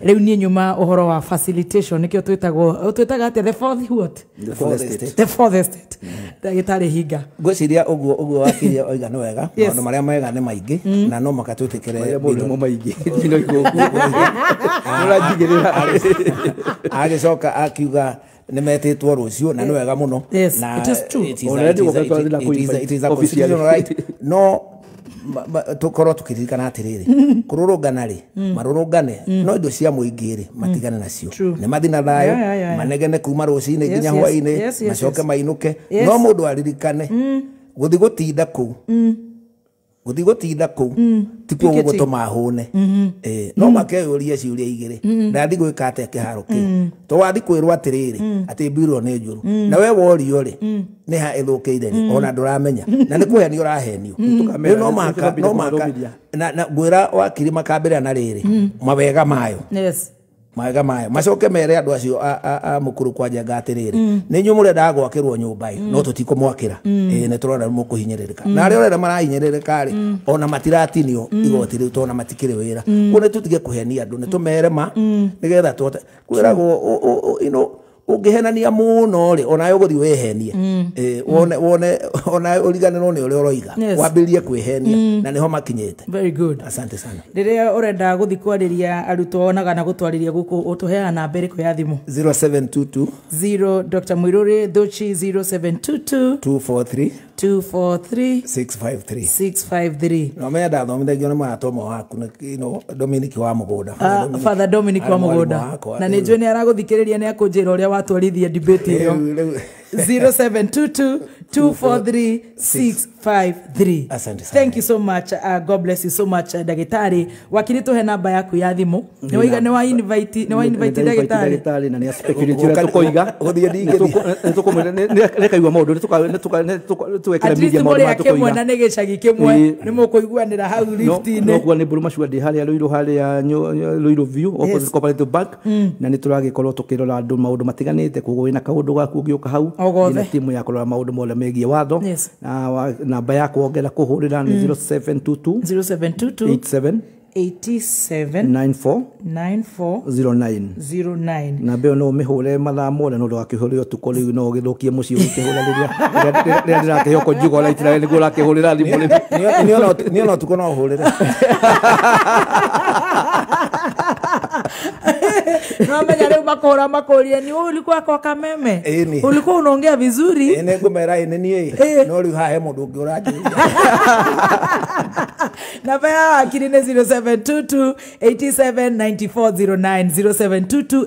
riu nie nyuma uhoro wa facilitation nikio twitagwo twitaga atia the fourth what the fourth estate the fourth estate mm-hmm. ndagitari hinga ngwiciria uguo uguo wakiria oiga ni wega maundu maria mega ni maingi mm. na no maka twitikire mo maingi thino (laughs) igũkũrajigĩrĩra ah. agicoka ah, akiuga nä metĩtwo rå ciå na nä wega må no no tå korwo kä ririkana atä rä mm. rä kå rå rå ngana rä mm. marå rå ngane mm. no indo cia må ingä rä matigane nacio ni mathina thayå manegene kuma ciinä nginya hwainä macoke mainå ke no må ndå aririkane gå guthi gutinda kuu guthi ku kuu tikuo mahone eh no mm-hmm. makeyurie ciuria igiri mm-hmm. ndathi gwika atia kiharo kiu mm. to wathi kwirwo atiriri mm. ati biro ne juru mm. na we worio ri ne ha ide ni ona nduramenya na ni kuhenio urahenio riu no maka no maka na ngwira wakiri makambirira na riri mawega mayo yes maega mayo macoke mere andå acio a mukuru kwanja nä mm. nyå må rä a ndagwakä rwo nyå mbaä no tutikumwakira mm. e, ni rä mukuhinyiririka mm. na aria urenda marahinyiririka ri karä ona matiratinio mm. igoti riu tona matikiri wira mm. kuo ni tige kuhenia andu ni tumere ma mm. nigetha tuote kwiragwo you know, ungihenania muno ri ona yoguthi wehenie mm. Mm. wone wone ona uriganirwo ni uria uroiga wabirie kwihenia mm. na niho makinyite very good asante sana riria urenda guthi kwariria arutwo onaga na gutwariria guku utuheana na mbere ya thimu 0722 0 dr mwiruri dochi 0722 243 nomenda nä maratoma waku dominic wa må gå nda father wa må gå nda na nä eh. njuä nä aragå thikä rä ria nä akå njä ra å rä a watwarithia dibate ä yo 0722 eh, eh, thank you so much uh, god bless you so much uh, dagitari wakili tuhe namba yaku ya thimu ni wa invite dagitari na ni aspekiriti ria tukoiga guthie ndingi maundu tuwekera media na ni gicagi kimwe ni mukuiguanira hau liftine ni mburu macua ndi haria ruiru haria ruiru view cooperative bank mm. na ni turagikorwo tukirora andu maundu matiganite koguo wina kaundu gaku ungiuka hau ina timu ya kurora maundu mothe megia watho yes. na namba ya kwongera kå hå rä ra nä 0722 na mbeo no mä hå re mathaa mothe no å ndå gakä hå rä ra tukå rä u no å gä thå kie må ciå gä kä hå ra rä rä a rä a ndä ratä hoko njugo raitira nä guo rakä hå rä ra thimå nä ona å tukå no å hå rä re namejaribu makora makoria ni ulikuwa kwa kameme eh, ulikuwa unaongea vizuri eh, ningumera ene nie eh. no riu hahe mundu ungi uranjuria namba yao akiri nä 0722 879409 0722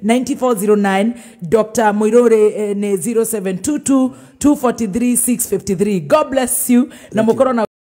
879409 dr mwiruri eh, nä 0722 243 653 god bless you na må korwo na